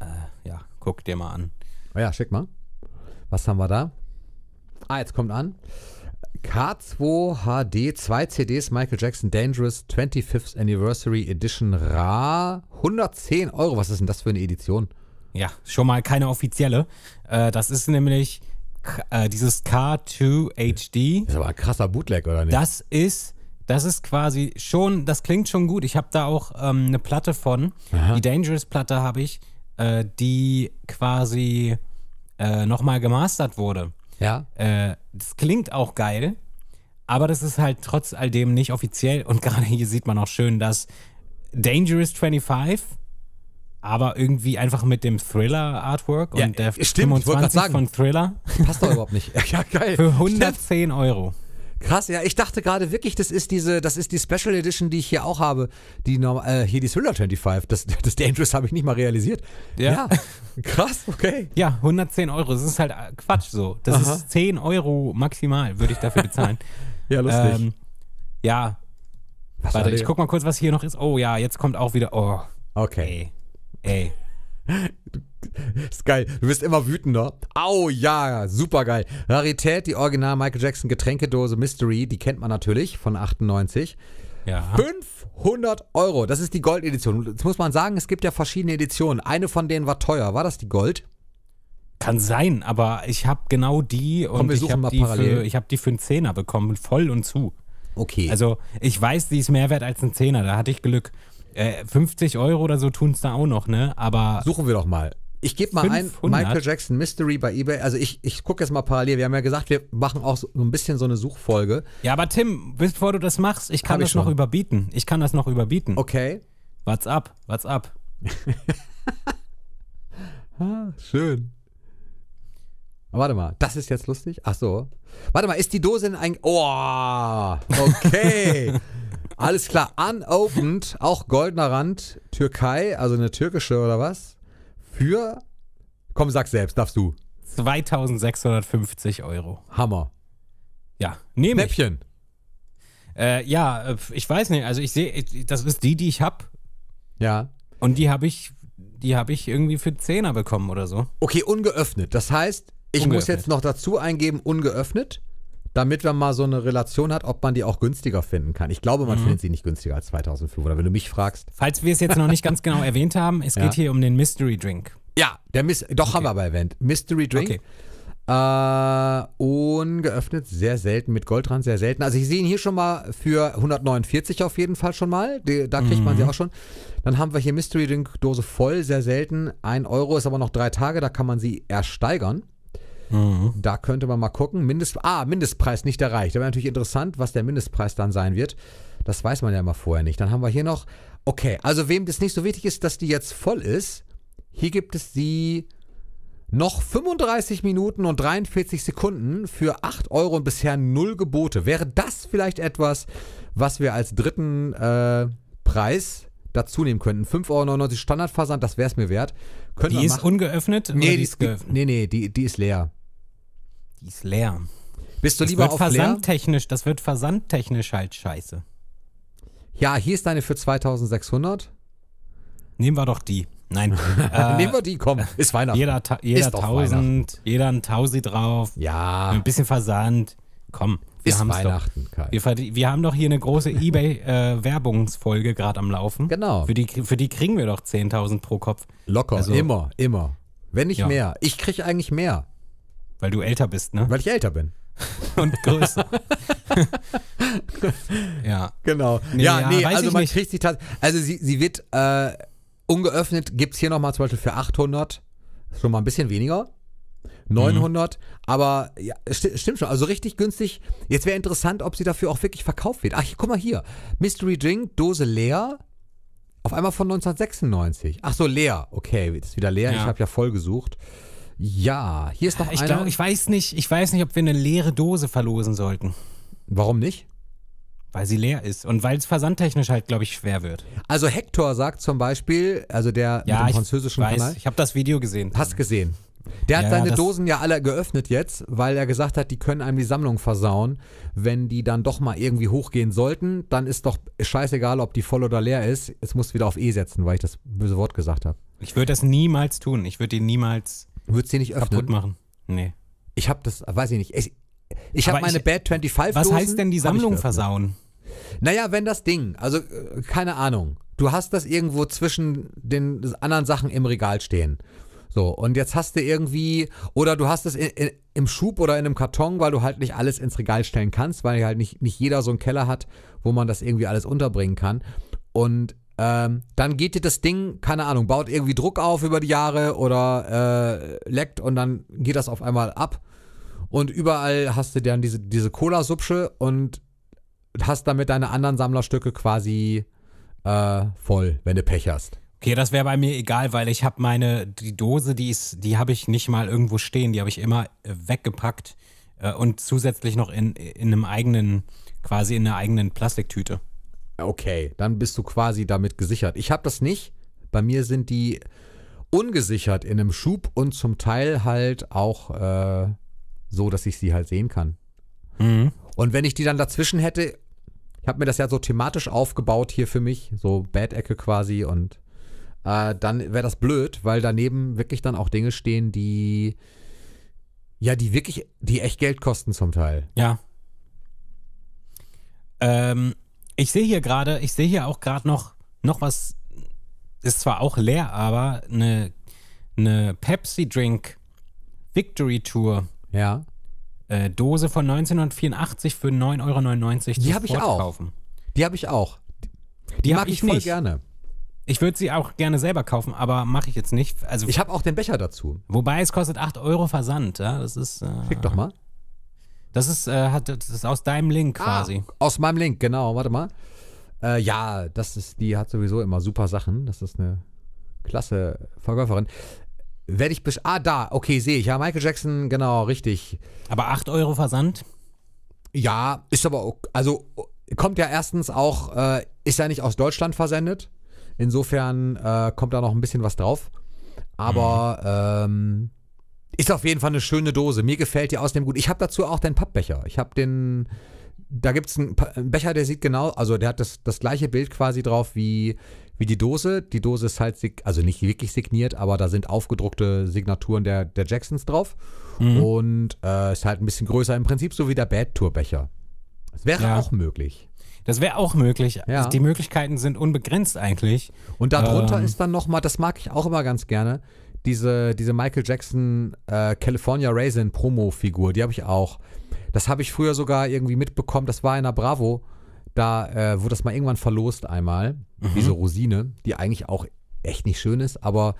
Äh, ja, guck dir mal an. Oh ja, schick mal. Was haben wir da? Ah, jetzt kommt an. K2HD, zwei CDs, Michael Jackson Dangerous 25th Anniversary Edition Ra. 110 Euro. Was ist denn das für eine Edition? Ja, schon mal keine offizielle. Äh, das ist nämlich äh, dieses K2HD. Das ist aber ein krasser Bootleg, oder nicht? Das ist das ist quasi schon, das klingt schon gut. Ich habe da auch ähm, eine Platte von. Aha. Die Dangerous-Platte habe ich, äh, die quasi äh, nochmal gemastert wurde. Ja. Äh, das klingt auch geil, aber das ist halt trotz all dem nicht offiziell. Und gerade hier sieht man auch schön, dass Dangerous 25 aber irgendwie einfach mit dem Thriller-Artwork ja, und der stimmt, 25 von Thriller. Passt doch überhaupt nicht. Ja, geil. Für 110 Euro. Krass, ja, ich dachte gerade wirklich, das ist diese, das ist die Special Edition, die ich hier auch habe, die äh, hier die Thriller 25. Das, das Dangerous habe ich nicht mal realisiert. Ja. ja. Krass, okay. Ja, 110 Euro. Das ist halt äh, Quatsch so. Das Aha. ist 10 Euro maximal, würde ich dafür bezahlen. ja, lustig. Ähm, ja. Was Warte, ich guck mal kurz, was hier noch ist. Oh ja, jetzt kommt auch wieder. Oh. Okay. Ey. Ey. Ist geil. Du wirst immer wütender. Au, ja, super geil. Rarität, die Original Michael Jackson Getränkedose Mystery, die kennt man natürlich von 98. Ja. 500 Euro, das ist die Goldedition. Jetzt muss man sagen, es gibt ja verschiedene Editionen. Eine von denen war teuer. War das die Gold? Kann sein, aber ich habe genau die und Komm, ich habe die, für, ich hab die für einen Zehner bekommen, voll und zu. Okay. Also ich weiß, die ist mehr wert als ein Zehner, da hatte ich Glück. 50 äh, Euro oder so tun es da auch noch, ne? Aber. Suchen wir doch mal. Ich gebe mal 500? ein Michael Jackson Mystery bei eBay. Also ich, ich gucke jetzt mal parallel. Wir haben ja gesagt, wir machen auch so ein bisschen so eine Suchfolge. Ja, aber Tim, bevor du das machst, ich kann das ich noch überbieten. Ich kann das noch überbieten. Okay. What's up? What's up? Ah, schön. Warte mal, das ist jetzt lustig. Ach so. Warte mal, ist die Dose in ein. Oh, okay. Alles klar, unopened, auch goldener Rand, Türkei, also eine türkische oder was? Für, komm, sag selbst, darfst du. 2650 Euro. Hammer. Ja, nehme ich. Schnäppchen. Äh, ja, äh, ich weiß nicht, also ich sehe, das ist die, die ich habe. Ja. Und die habe ich, die habe ich irgendwie für Zehner bekommen oder so. Okay, ungeöffnet. Das heißt, ich ungeöffnet. muss jetzt noch dazu eingeben, ungeöffnet damit man mal so eine Relation hat, ob man die auch günstiger finden kann. Ich glaube, man mhm. findet sie nicht günstiger als 2500, wenn du mich fragst. Falls wir es jetzt noch nicht ganz genau erwähnt haben, es ja. geht hier um den Mystery Drink. Ja, der Mis doch okay. haben wir aber erwähnt. Mystery Drink. Okay. Äh, ungeöffnet, sehr selten, mit Goldrand, sehr selten. Also ich sehe ihn hier schon mal für 149 auf jeden Fall schon mal. Die, da kriegt mhm. man sie mhm. auch schon. Dann haben wir hier Mystery Drink Dose voll, sehr selten. Ein Euro ist aber noch drei Tage, da kann man sie ersteigern. Mhm. Da könnte man mal gucken. Mindest, ah, Mindestpreis nicht erreicht. Da wäre natürlich interessant, was der Mindestpreis dann sein wird. Das weiß man ja immer vorher nicht. Dann haben wir hier noch, okay, also wem das nicht so wichtig ist, dass die jetzt voll ist, hier gibt es die noch 35 Minuten und 43 Sekunden für 8 Euro und bisher null Gebote. Wäre das vielleicht etwas, was wir als dritten äh, Preis dazu nehmen könnten? 5,99 Euro Standardversand, das wäre es mir wert. Können die ist ungeöffnet? Nee, die, die ist geöffnet. Nee, nee, die, die ist leer. Die ist leer. Bist du das lieber wird auf versandtechnisch, leer? Das wird versandtechnisch halt scheiße. Ja, hier ist deine für 2600. Nehmen wir doch die. Nein. äh, Nehmen wir die, komm. Ist Weihnachten. Jeder, ta jeder ist 1000, jeder ein Tausi drauf. Ja. Ein bisschen Versand. Komm. Wir ist Weihnachten, Kai. Wir, wir, haben doch hier eine große Ebay-Werbungsfolge äh, gerade am Laufen. Genau. Für die, für die kriegen wir doch 10.000 pro Kopf. Locker, also, immer, immer. Wenn nicht ja. mehr. Ich kriege eigentlich mehr. Weil du älter bist, ne? Weil ich älter bin. Und größer. ja. Genau. Nee, ja, nee, also man nicht. kriegt sich tatsächlich. Also sie, sie wird äh, ungeöffnet, gibt es hier nochmal zum Beispiel für 800, schon mal ein bisschen weniger. 900, mhm. aber ja, sti stimmt schon, also richtig günstig. Jetzt wäre interessant, ob sie dafür auch wirklich verkauft wird. Ach, guck mal hier. Mystery Drink, Dose leer, auf einmal von 1996. Ach so, leer. Okay, ist wieder leer. Ja. Ich habe ja voll gesucht. Ja, hier ist noch ich einer. Glaub, ich weiß nicht, ich weiß nicht, ob wir eine leere Dose verlosen sollten. Warum nicht? Weil sie leer ist und weil es versandtechnisch halt, glaube ich, schwer wird. Also Hector sagt zum Beispiel, also der ja, mit dem französischen ich weiß, Kanal. Ich habe das Video gesehen. Hast gesehen. Der hat ja, seine Dosen ja alle geöffnet jetzt, weil er gesagt hat, die können einem die Sammlung versauen. Wenn die dann doch mal irgendwie hochgehen sollten, dann ist doch scheißegal, ob die voll oder leer ist. Jetzt muss wieder auf E setzen, weil ich das böse Wort gesagt habe. Ich würde das niemals tun. Ich würde die niemals Würdest du den nicht öffnen? Kaputt machen. Nee. Ich habe das, äh, weiß ich nicht. Ich, ich habe meine ich, Bad 25 Was Dosen, heißt denn die Sammlung versauen? Naja, wenn das Ding, also äh, keine Ahnung, du hast das irgendwo zwischen den anderen Sachen im Regal stehen. So, und jetzt hast du irgendwie, oder du hast es in, in, im Schub oder in einem Karton, weil du halt nicht alles ins Regal stellen kannst, weil halt nicht, nicht jeder so einen Keller hat, wo man das irgendwie alles unterbringen kann. Und ähm, dann geht dir das Ding, keine Ahnung, baut irgendwie Druck auf über die Jahre oder äh, leckt und dann geht das auf einmal ab. Und überall hast du dann diese, diese Cola-Subsche und hast damit deine anderen Sammlerstücke quasi äh, voll, wenn du Pech hast. Okay, das wäre bei mir egal, weil ich habe meine, die Dose, die ist, die habe ich nicht mal irgendwo stehen, die habe ich immer äh, weggepackt äh, und zusätzlich noch in, in einem eigenen, quasi in einer eigenen Plastiktüte okay, dann bist du quasi damit gesichert. Ich habe das nicht. Bei mir sind die ungesichert in einem Schub und zum Teil halt auch äh, so, dass ich sie halt sehen kann. Mhm. Und wenn ich die dann dazwischen hätte, ich habe mir das ja so thematisch aufgebaut hier für mich, so Bad-Ecke quasi und äh, dann wäre das blöd, weil daneben wirklich dann auch Dinge stehen, die ja, die wirklich, die echt Geld kosten zum Teil. Ja. Ähm, ich sehe hier gerade, ich sehe hier auch gerade noch, noch was, ist zwar auch leer, aber eine, eine Pepsi Drink Victory Tour. Ja. Äh, Dose von 1984 für 9,99 Euro. Die habe ich auch. Die habe ich auch. Die, die mag ich, ich voll nicht. gerne. Ich würde sie auch gerne selber kaufen, aber mache ich jetzt nicht. Also, ich habe auch den Becher dazu. Wobei es kostet 8 Euro Versand. Ja? Das ist. Äh, Schick doch mal. Das ist, äh, hat, das ist aus deinem Link ah, quasi. Ah, aus meinem Link, genau. Warte mal. Äh, ja, das ist, die hat sowieso immer super Sachen. Das ist eine klasse Verkäuferin. Werde ich. Ah, da, okay, sehe ich. Ja, Michael Jackson, genau, richtig. Aber 8 Euro Versand? Ja, ist aber. Okay. Also, kommt ja erstens auch. Äh, ist ja nicht aus Deutschland versendet. Insofern äh, kommt da noch ein bisschen was drauf. Aber. Mhm. Ähm, ist auf jeden Fall eine schöne Dose. Mir gefällt die außerdem gut. Ich habe dazu auch den Pappbecher. Ich habe den. Da gibt es einen, Becher, der sieht genau, also der hat das, das gleiche Bild quasi drauf wie, wie die Dose. Die Dose ist halt, also nicht wirklich signiert, aber da sind aufgedruckte Signaturen der, der Jacksons drauf. Mhm. Und äh, ist halt ein bisschen größer im Prinzip, so wie der Bad Tour Becher. Das wäre ja. auch möglich. Das wäre auch möglich. Ja. Also die Möglichkeiten sind unbegrenzt eigentlich. Und darunter ähm. ist dann nochmal, das mag ich auch immer ganz gerne, diese, diese Michael Jackson äh, California Raisin Promo-Figur, die habe ich auch. Das habe ich früher sogar irgendwie mitbekommen. Das war in der Bravo. Da äh, wurde das mal irgendwann verlost einmal. Mhm. Diese Rosine, die eigentlich auch echt nicht schön ist, aber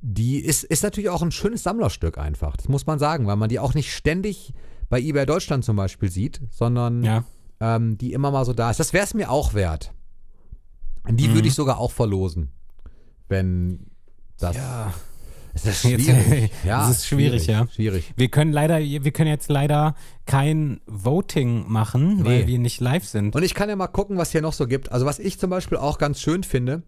die ist, ist natürlich auch ein schönes Sammlerstück einfach. Das muss man sagen, weil man die auch nicht ständig bei eBay Deutschland zum Beispiel sieht, sondern ja. ähm, die immer mal so da ist. Das wäre es mir auch wert. Die mhm. würde ich sogar auch verlosen, wenn das ja. Es ist schwierig. ja, es ist schwierig, schwierig, ja. Schwierig. Wir können leider, wir können jetzt leider kein Voting machen, nee. weil wir nicht live sind. Und ich kann ja mal gucken, was hier noch so gibt. Also was ich zum Beispiel auch ganz schön finde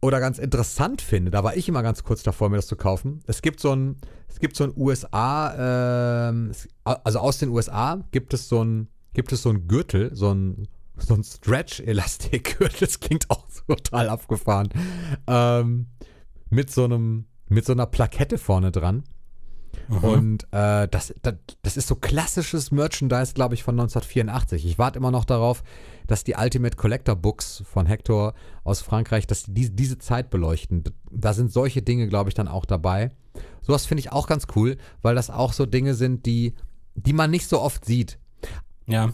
oder ganz interessant finde, da war ich immer ganz kurz davor, mir das zu kaufen. Es gibt so ein, es gibt so ein USA, ähm, also aus den USA gibt es so ein, gibt es so ein Gürtel, so ein so ein Stretch-Elastikgürtel, das klingt auch total abgefahren. Ähm, mit so einem, mit so einer Plakette vorne dran. Mhm. Und äh, das, das, das, ist so klassisches Merchandise, glaube ich, von 1984. Ich warte immer noch darauf, dass die Ultimate Collector Books von Hector aus Frankreich, dass die diese Zeit beleuchten. Da sind solche Dinge, glaube ich, dann auch dabei. Sowas finde ich auch ganz cool, weil das auch so Dinge sind, die, die man nicht so oft sieht. Ja.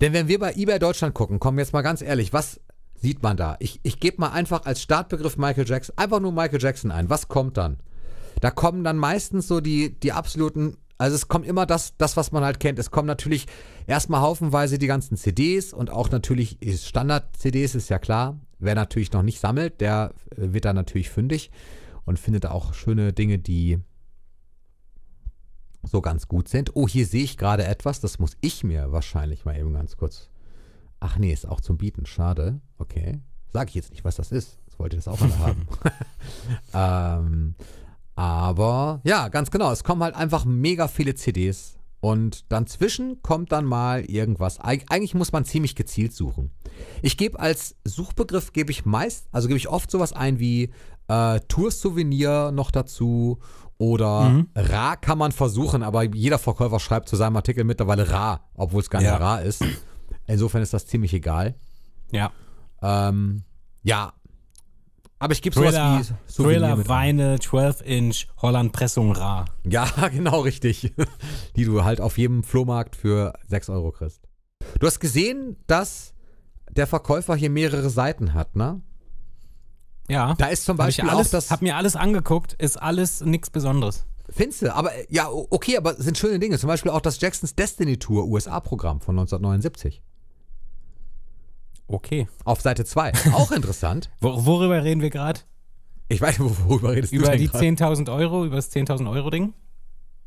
Denn wenn wir bei eBay Deutschland gucken, kommen wir jetzt mal ganz ehrlich, was sieht man da. Ich, ich gebe mal einfach als Startbegriff Michael Jackson, einfach nur Michael Jackson ein. Was kommt dann? Da kommen dann meistens so die, die absoluten, also es kommt immer das, das, was man halt kennt. Es kommen natürlich erstmal haufenweise die ganzen CDs und auch natürlich Standard-CDs, ist ja klar. Wer natürlich noch nicht sammelt, der äh, wird dann natürlich fündig und findet auch schöne Dinge, die so ganz gut sind. Oh, hier sehe ich gerade etwas, das muss ich mir wahrscheinlich mal eben ganz kurz Ach nee, ist auch zum Bieten. Schade. Okay. Sag ich jetzt nicht, was das ist. Jetzt wollte ich das auch mal haben. ähm, aber ja, ganz genau. Es kommen halt einfach mega viele CDs. Und dann zwischen kommt dann mal irgendwas. Eig eigentlich muss man ziemlich gezielt suchen. Ich gebe als Suchbegriff gebe ich meist, also gebe ich oft sowas ein wie äh, Tour-Souvenir noch dazu oder mhm. rar kann man versuchen, aber jeder Verkäufer schreibt zu seinem Artikel mittlerweile rar, obwohl es gar nicht ja. rar ist. Insofern ist das ziemlich egal. Ja. Ähm, ja. Aber ich gebe sowas wie Souvenir Thriller, Vinyl, 12-Inch, Holland Pressung Ra. Ja, genau richtig. Die du halt auf jedem Flohmarkt für 6 Euro kriegst. Du hast gesehen, dass der Verkäufer hier mehrere Seiten hat, ne? Ja. Da ist zum Beispiel hab alles, auch das. Hab mir alles angeguckt, ist alles nichts Besonderes. Findest du, aber ja, okay, aber sind schöne Dinge. Zum Beispiel auch das Jacksons Destiny Tour USA-Programm von 1979. Okay. Auf Seite 2. Auch interessant. Wor worüber reden wir gerade? Ich weiß, nicht, worüber redest über du Über die 10.000 Euro, über das 10.000 Euro Ding?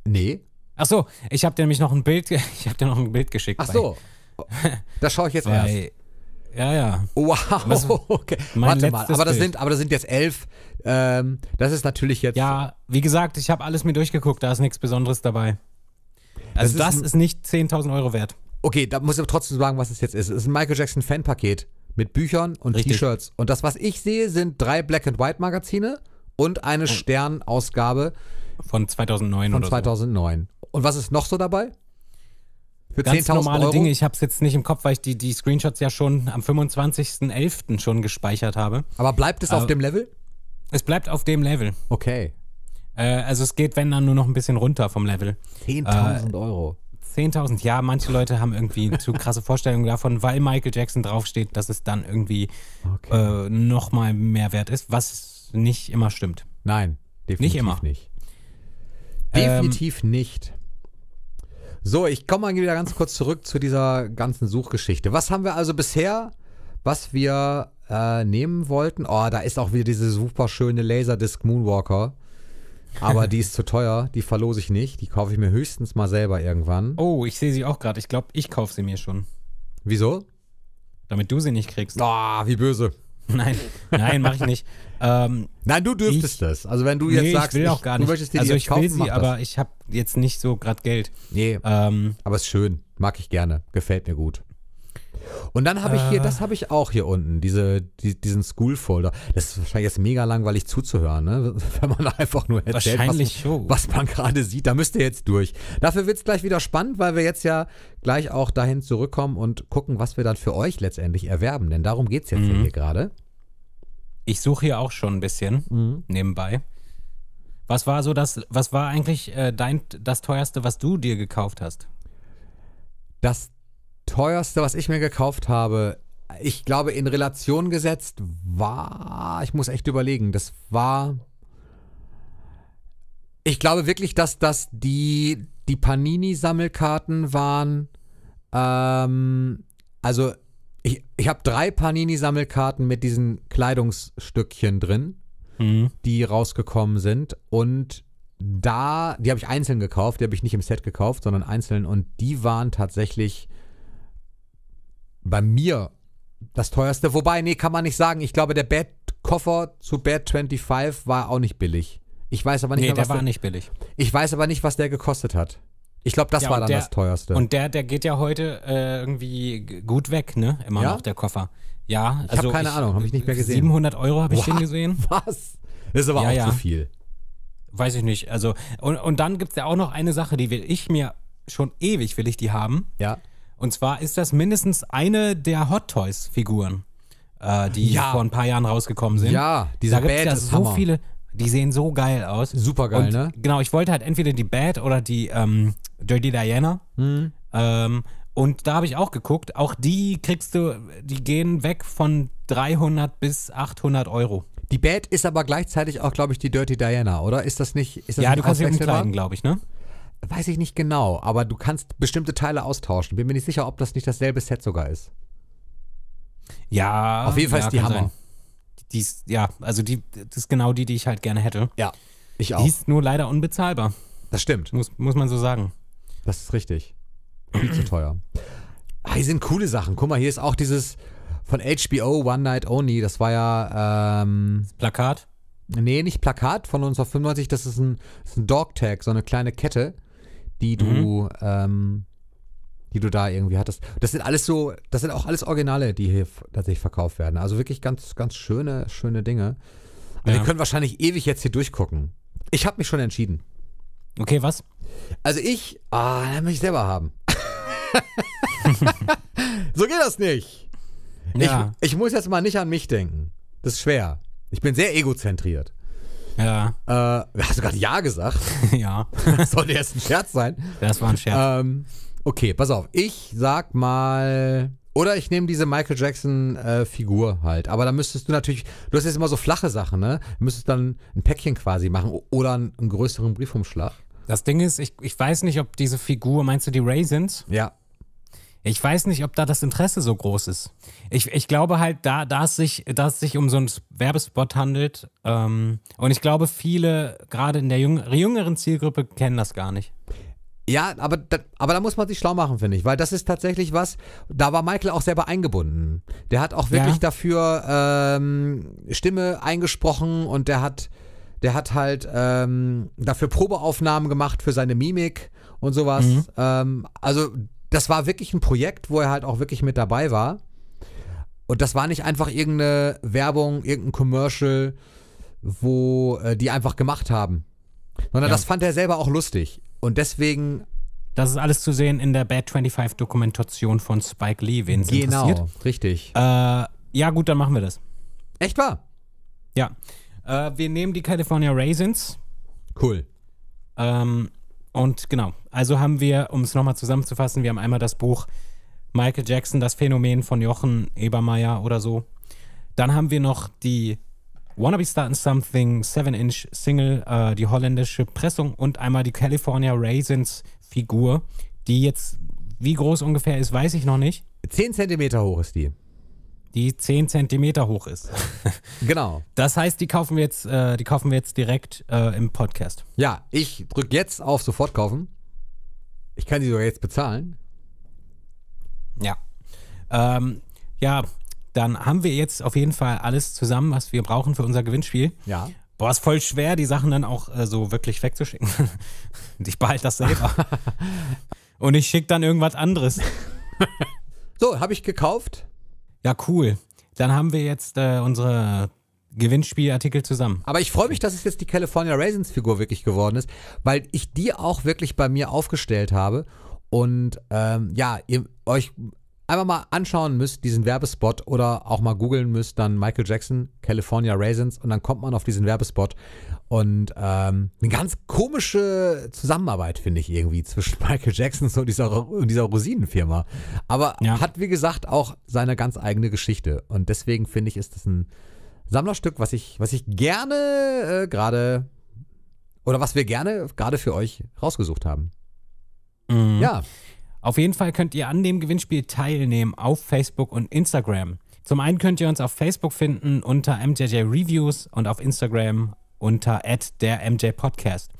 Nee. Ach so, ich habe dir nämlich noch ein Bild, ich habe dir noch ein Bild geschickt. Ach so. Das schaue ich jetzt mal. Ja, ja. Wow, Was, okay. Warte mal, aber das, sind, aber das sind jetzt elf. Ähm, das ist natürlich jetzt. Ja, wie gesagt, ich habe alles mir durchgeguckt, da ist nichts Besonderes dabei. Also, das ist, das ist nicht 10.000 Euro wert. Okay, da muss ich aber trotzdem sagen, was es jetzt ist. Es ist ein Michael Jackson Fanpaket mit Büchern und T-Shirts. Und das, was ich sehe, sind drei Black and White Magazine und eine oh. Stern-Ausgabe von 2009 von 2009. So. Und was ist noch so dabei? Für Ganz normale Euro? Dinge. Ich habe es jetzt nicht im Kopf, weil ich die, die Screenshots ja schon am 25.11. schon gespeichert habe. Aber bleibt es Aber auf äh, dem Level? Es bleibt auf dem Level. Okay. Äh, also es geht, wenn dann, nur noch ein bisschen runter vom Level. 10.000 äh, Euro. 10.000 Jahren. Manche Leute haben irgendwie zu krasse Vorstellungen davon, weil Michael Jackson draufsteht, dass es dann irgendwie okay. äh, nochmal mehr wert ist, was nicht immer stimmt. Nein, definitiv nicht. Immer. nicht. Definitiv ähm, nicht. So, ich komme mal wieder ganz kurz zurück zu dieser ganzen Suchgeschichte. Was haben wir also bisher, was wir äh, nehmen wollten? Oh, da ist auch wieder diese super schöne Laserdisc Moonwalker. Aber die ist zu teuer, die verlose ich nicht. Die kaufe ich mir höchstens mal selber irgendwann. Oh, ich sehe sie auch gerade. Ich glaube, ich kaufe sie mir schon. Wieso? Damit du sie nicht kriegst. Ah, oh, wie böse. Nein, nein, mache ich nicht. Ähm, nein, du dürftest ich, das. Also wenn du jetzt nee, sagst, also ich will auch gar nicht. du möchtest dir also ich kaufen, will sie, aber ich habe jetzt nicht so gerade Geld. Nee, ähm, aber ist schön, mag ich gerne, gefällt mir gut. Und dann habe ich hier, ah. das habe ich auch hier unten, diese, die, diesen School-Folder. Das ist wahrscheinlich jetzt mega langweilig zuzuhören, ne? wenn man einfach nur erzählt, was, was, man gerade sieht. Da müsst ihr jetzt durch. Dafür wird es gleich wieder spannend, weil wir jetzt ja gleich auch dahin zurückkommen und gucken, was wir dann für euch letztendlich erwerben. Denn darum geht es jetzt mhm. hier gerade. Ich suche hier auch schon ein bisschen mhm. nebenbei. Was war so das, was war eigentlich äh, dein, das teuerste, was du dir gekauft hast? Das teuerste, was ich mir gekauft habe, ich glaube, in Relation gesetzt war, ich muss echt überlegen, das war. Ich glaube wirklich, dass das die, die Panini-Sammelkarten waren. Ähm, also, ich, ich habe drei Panini-Sammelkarten mit diesen Kleidungsstückchen drin, mhm. die rausgekommen sind. Und da, die habe ich einzeln gekauft, die habe ich nicht im Set gekauft, sondern einzeln. Und die waren tatsächlich bei mir das teuerste. Wobei, nee, kann man nicht sagen. Ich glaube, der Bad-Koffer zu Bad 25 war auch nicht billig. Ich weiß aber nicht, nee, mehr, der was war der, nicht billig. Ich weiß aber nicht, was der gekostet hat. Ich glaube, das ja, war dann der, das teuerste. Und der, der geht ja heute äh, irgendwie gut weg, ne? Immer ja? noch der Koffer. Ja, ich also habe keine ich, Ahnung, habe ich nicht mehr gesehen. 700 Euro habe ich What? den gesehen. Was? Das ist aber ja, auch ja. zu viel. Weiß ich nicht. Also und, und dann gibt es ja auch noch eine Sache, die will ich mir schon ewig will ich die haben. Ja. Und zwar ist das mindestens eine der Hot Toys Figuren, äh, die ja. vor ein paar Jahren rausgekommen sind. Ja, dieser da gibt es so Hammer. viele. Die sehen so geil aus. Super geil, ne? Genau, ich wollte halt entweder die Bad oder die ähm, Dirty Diana. Mhm. Ähm, und da habe ich auch geguckt. Auch die kriegst du, die gehen weg von 300 bis 800 Euro. Die Bad ist aber gleichzeitig auch, glaube ich, die Dirty Diana, oder? Ist das nicht? Ist das ja, nicht du kannst sie umkleiden, glaube ich, ne? Weiß ich nicht genau, aber du kannst bestimmte Teile austauschen. Bin mir nicht sicher, ob das nicht dasselbe Set sogar ist. Ja. Auf jeden Fall ja, ist die Hammer. Sein. Die ist, ja, also die, das ist genau die, die ich halt gerne hätte. Ja, ich auch. Die ist nur leider unbezahlbar. Das stimmt. Muss, muss man so sagen. Das ist richtig. Viel zu teuer. Ah, hier sind coole Sachen. Guck mal, hier ist auch dieses von HBO One Night Only. Das war ja. Ähm, das Plakat? Nee, nicht Plakat von 1995. Das ist ein, das ist ein Dog Tag, so eine kleine Kette die du, mhm. ähm, die du da irgendwie hattest. Das sind alles so, das sind auch alles Originale, die hier tatsächlich verkauft werden. Also wirklich ganz, ganz schöne, schöne Dinge. Also ja. Wir können wahrscheinlich ewig jetzt hier durchgucken. Ich habe mich schon entschieden. Okay, was? Also ich, ah, dann will ich selber haben. so geht das nicht. Ja. Ich, ich muss jetzt mal nicht an mich denken. Das ist schwer. Ich bin sehr egozentriert. Ja. Äh, hast du gerade Ja gesagt? ja. Das sollte erst ein Scherz sein. Das war ein Scherz. Ähm, okay, pass auf. Ich sag mal. Oder ich nehme diese Michael Jackson-Figur äh, halt. Aber da müsstest du natürlich, du hast jetzt immer so flache Sachen, ne? Du müsstest dann ein Päckchen quasi machen oder einen, größeren Briefumschlag. Das Ding ist, ich, ich weiß nicht, ob diese Figur, meinst du die Raisins? Ja. Ich weiß nicht, ob da das Interesse so groß ist. Ich, ich glaube halt, da, da, es sich, da es sich um so einen Werbespot handelt ähm, und ich glaube, viele, gerade in der jüngeren Zielgruppe, kennen das gar nicht. Ja, aber da, aber da muss man sich schlau machen, finde ich, weil das ist tatsächlich was, da war Michael auch selber eingebunden. Der hat auch wirklich ja. dafür ähm, Stimme eingesprochen und der hat, der hat halt ähm, dafür Probeaufnahmen gemacht für seine Mimik und sowas. Mhm. Ähm, also das war wirklich ein Projekt, wo er halt auch wirklich mit dabei war. Und das war nicht einfach irgendeine Werbung, irgendein Commercial, wo äh, die einfach gemacht haben. Sondern ja. das fand er selber auch lustig. Und deswegen. Das ist alles zu sehen in der Bad 25 Dokumentation von Spike Lee, wenn sie genau, interessiert. Genau, richtig. Äh, ja, gut, dann machen wir das. Echt wahr? Ja. Äh, wir nehmen die California Raisins. Cool. Ähm, und genau, also haben wir, um es nochmal zusammenzufassen, wir haben einmal das Buch Michael Jackson, das Phänomen von Jochen Ebermeier oder so. Dann haben wir noch die Wanna Be Startin' Something 7-Inch Single, äh, die holländische Pressung und einmal die California Raisins Figur, die jetzt, wie groß ungefähr ist, weiß ich noch nicht. 10 Zentimeter hoch ist die die 10 Zentimeter hoch ist. genau. Das heißt, die kaufen wir jetzt, äh, die kaufen wir jetzt direkt äh, im Podcast. Ja, ich drücke jetzt auf Sofort kaufen. Ich kann die sogar jetzt bezahlen. Ja. Ähm, ja, dann haben wir jetzt auf jeden Fall alles zusammen, was wir brauchen für unser Gewinnspiel. Ja. Boah, ist voll schwer, die Sachen dann auch äh, so wirklich wegzuschicken. Und ich behalte das selber. Und ich schicke dann irgendwas anderes. so, habe ich gekauft. Ja, cool. Dann haben wir jetzt äh, unsere Gewinnspielartikel zusammen. Aber ich freue mich, dass es jetzt die California Raisins Figur wirklich geworden ist, weil ich die auch wirklich bei mir aufgestellt habe. Und ähm, ja, ihr, euch einfach mal anschauen müsst, diesen Werbespot oder auch mal googeln müsst, dann Michael Jackson, California Raisins und dann kommt man auf diesen Werbespot. Und ähm, eine ganz komische Zusammenarbeit, finde ich irgendwie, zwischen Michael Jackson und dieser, und dieser Rosinenfirma. Aber ja. hat, wie gesagt, auch seine ganz eigene Geschichte. Und deswegen finde ich, ist das ein Sammlerstück, was ich, was ich gerne äh, gerade oder was wir gerne gerade für euch rausgesucht haben. Mhm. Ja. Auf jeden Fall könnt ihr an dem Gewinnspiel teilnehmen auf Facebook und Instagram. Zum einen könnt ihr uns auf Facebook finden unter MJJ Reviews und auf Instagram unter der MJ Podcast.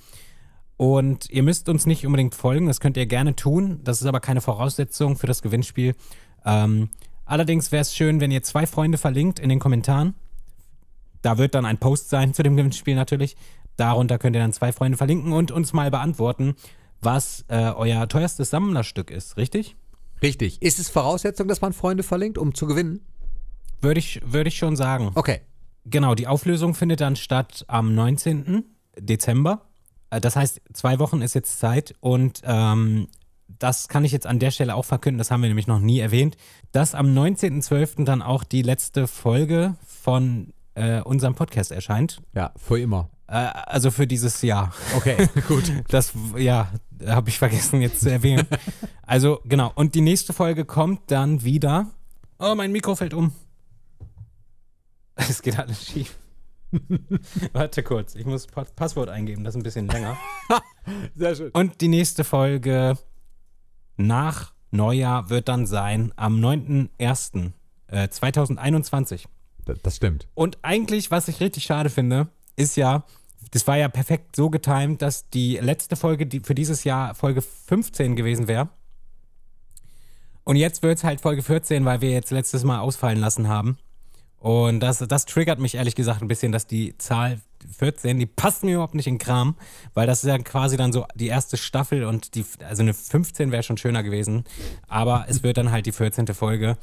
Und ihr müsst uns nicht unbedingt folgen, das könnt ihr gerne tun. Das ist aber keine Voraussetzung für das Gewinnspiel. Ähm, allerdings wäre es schön, wenn ihr zwei Freunde verlinkt in den Kommentaren. Da wird dann ein Post sein zu dem Gewinnspiel natürlich. Darunter könnt ihr dann zwei Freunde verlinken und uns mal beantworten, was äh, euer teuerstes Sammlerstück ist, richtig? Richtig. Ist es Voraussetzung, dass man Freunde verlinkt, um zu gewinnen? Würde ich, würde ich schon sagen. Okay. Genau, die Auflösung findet dann statt am 19. Dezember. Äh, das heißt, zwei Wochen ist jetzt Zeit und ähm, das kann ich jetzt an der Stelle auch verkünden, das haben wir nämlich noch nie erwähnt, dass am 19.12. dann auch die letzte Folge von äh, unserem Podcast erscheint. Ja, für immer. Äh, also für dieses Jahr. Okay, gut. Das, ja, habe ich vergessen jetzt zu erwähnen. also genau, und die nächste Folge kommt dann wieder. Oh, mein Mikro fällt um. Es geht alles schief. Warte kurz, ich muss pa Passwort eingeben, das ist ein bisschen länger. Sehr schön. Und die nächste Folge nach Neujahr wird dann sein am 9.01.2021. Äh, das stimmt. Und eigentlich, was ich richtig schade finde, ist ja, das war ja perfekt so getimt, dass die letzte Folge die für dieses Jahr Folge 15 gewesen wäre. Und jetzt wird es halt Folge 14, weil wir jetzt letztes Mal ausfallen lassen haben. Und das, das triggert mich ehrlich gesagt ein bisschen, dass die Zahl 14, die passt mir überhaupt nicht in Kram, weil das ist ja quasi dann so die erste Staffel und die, also eine 15 wäre schon schöner gewesen, aber es wird dann halt die 14. Folge.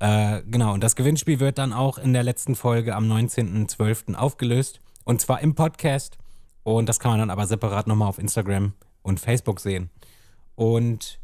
Äh, genau, und das Gewinnspiel wird dann auch in der letzten Folge am 19.12. aufgelöst. Und zwar im Podcast. Und das kann man dann aber separat nochmal auf Instagram und Facebook sehen. Und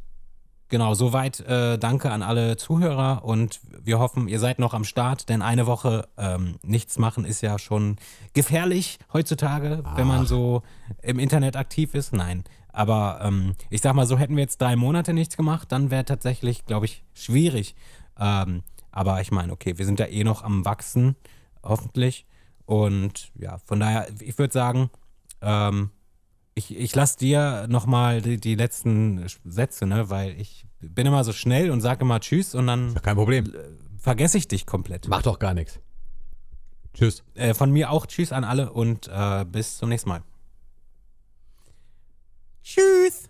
genau, soweit äh, danke an alle Zuhörer und wir hoffen, ihr seid noch am Start, denn eine Woche ähm, nichts machen ist ja schon gefährlich heutzutage, Ach. wenn man so im Internet aktiv ist. Nein. Aber ähm, ich sag mal, so hätten wir jetzt drei Monate nichts gemacht, dann wäre tatsächlich, glaube ich, schwierig. Ähm, aber ich meine, okay, wir sind ja eh noch am Wachsen, hoffentlich. Und ja, von daher, ich würde sagen, ähm, ich, ich lasse dir nochmal die, die letzten Sätze, ne? weil ich bin immer so schnell und sage immer Tschüss und dann. kein Problem. Äh, vergesse ich dich komplett. Mach doch gar nichts. Tschüss. Äh, von mir auch Tschüss an alle und äh, bis zum nächsten Mal. Tschüss.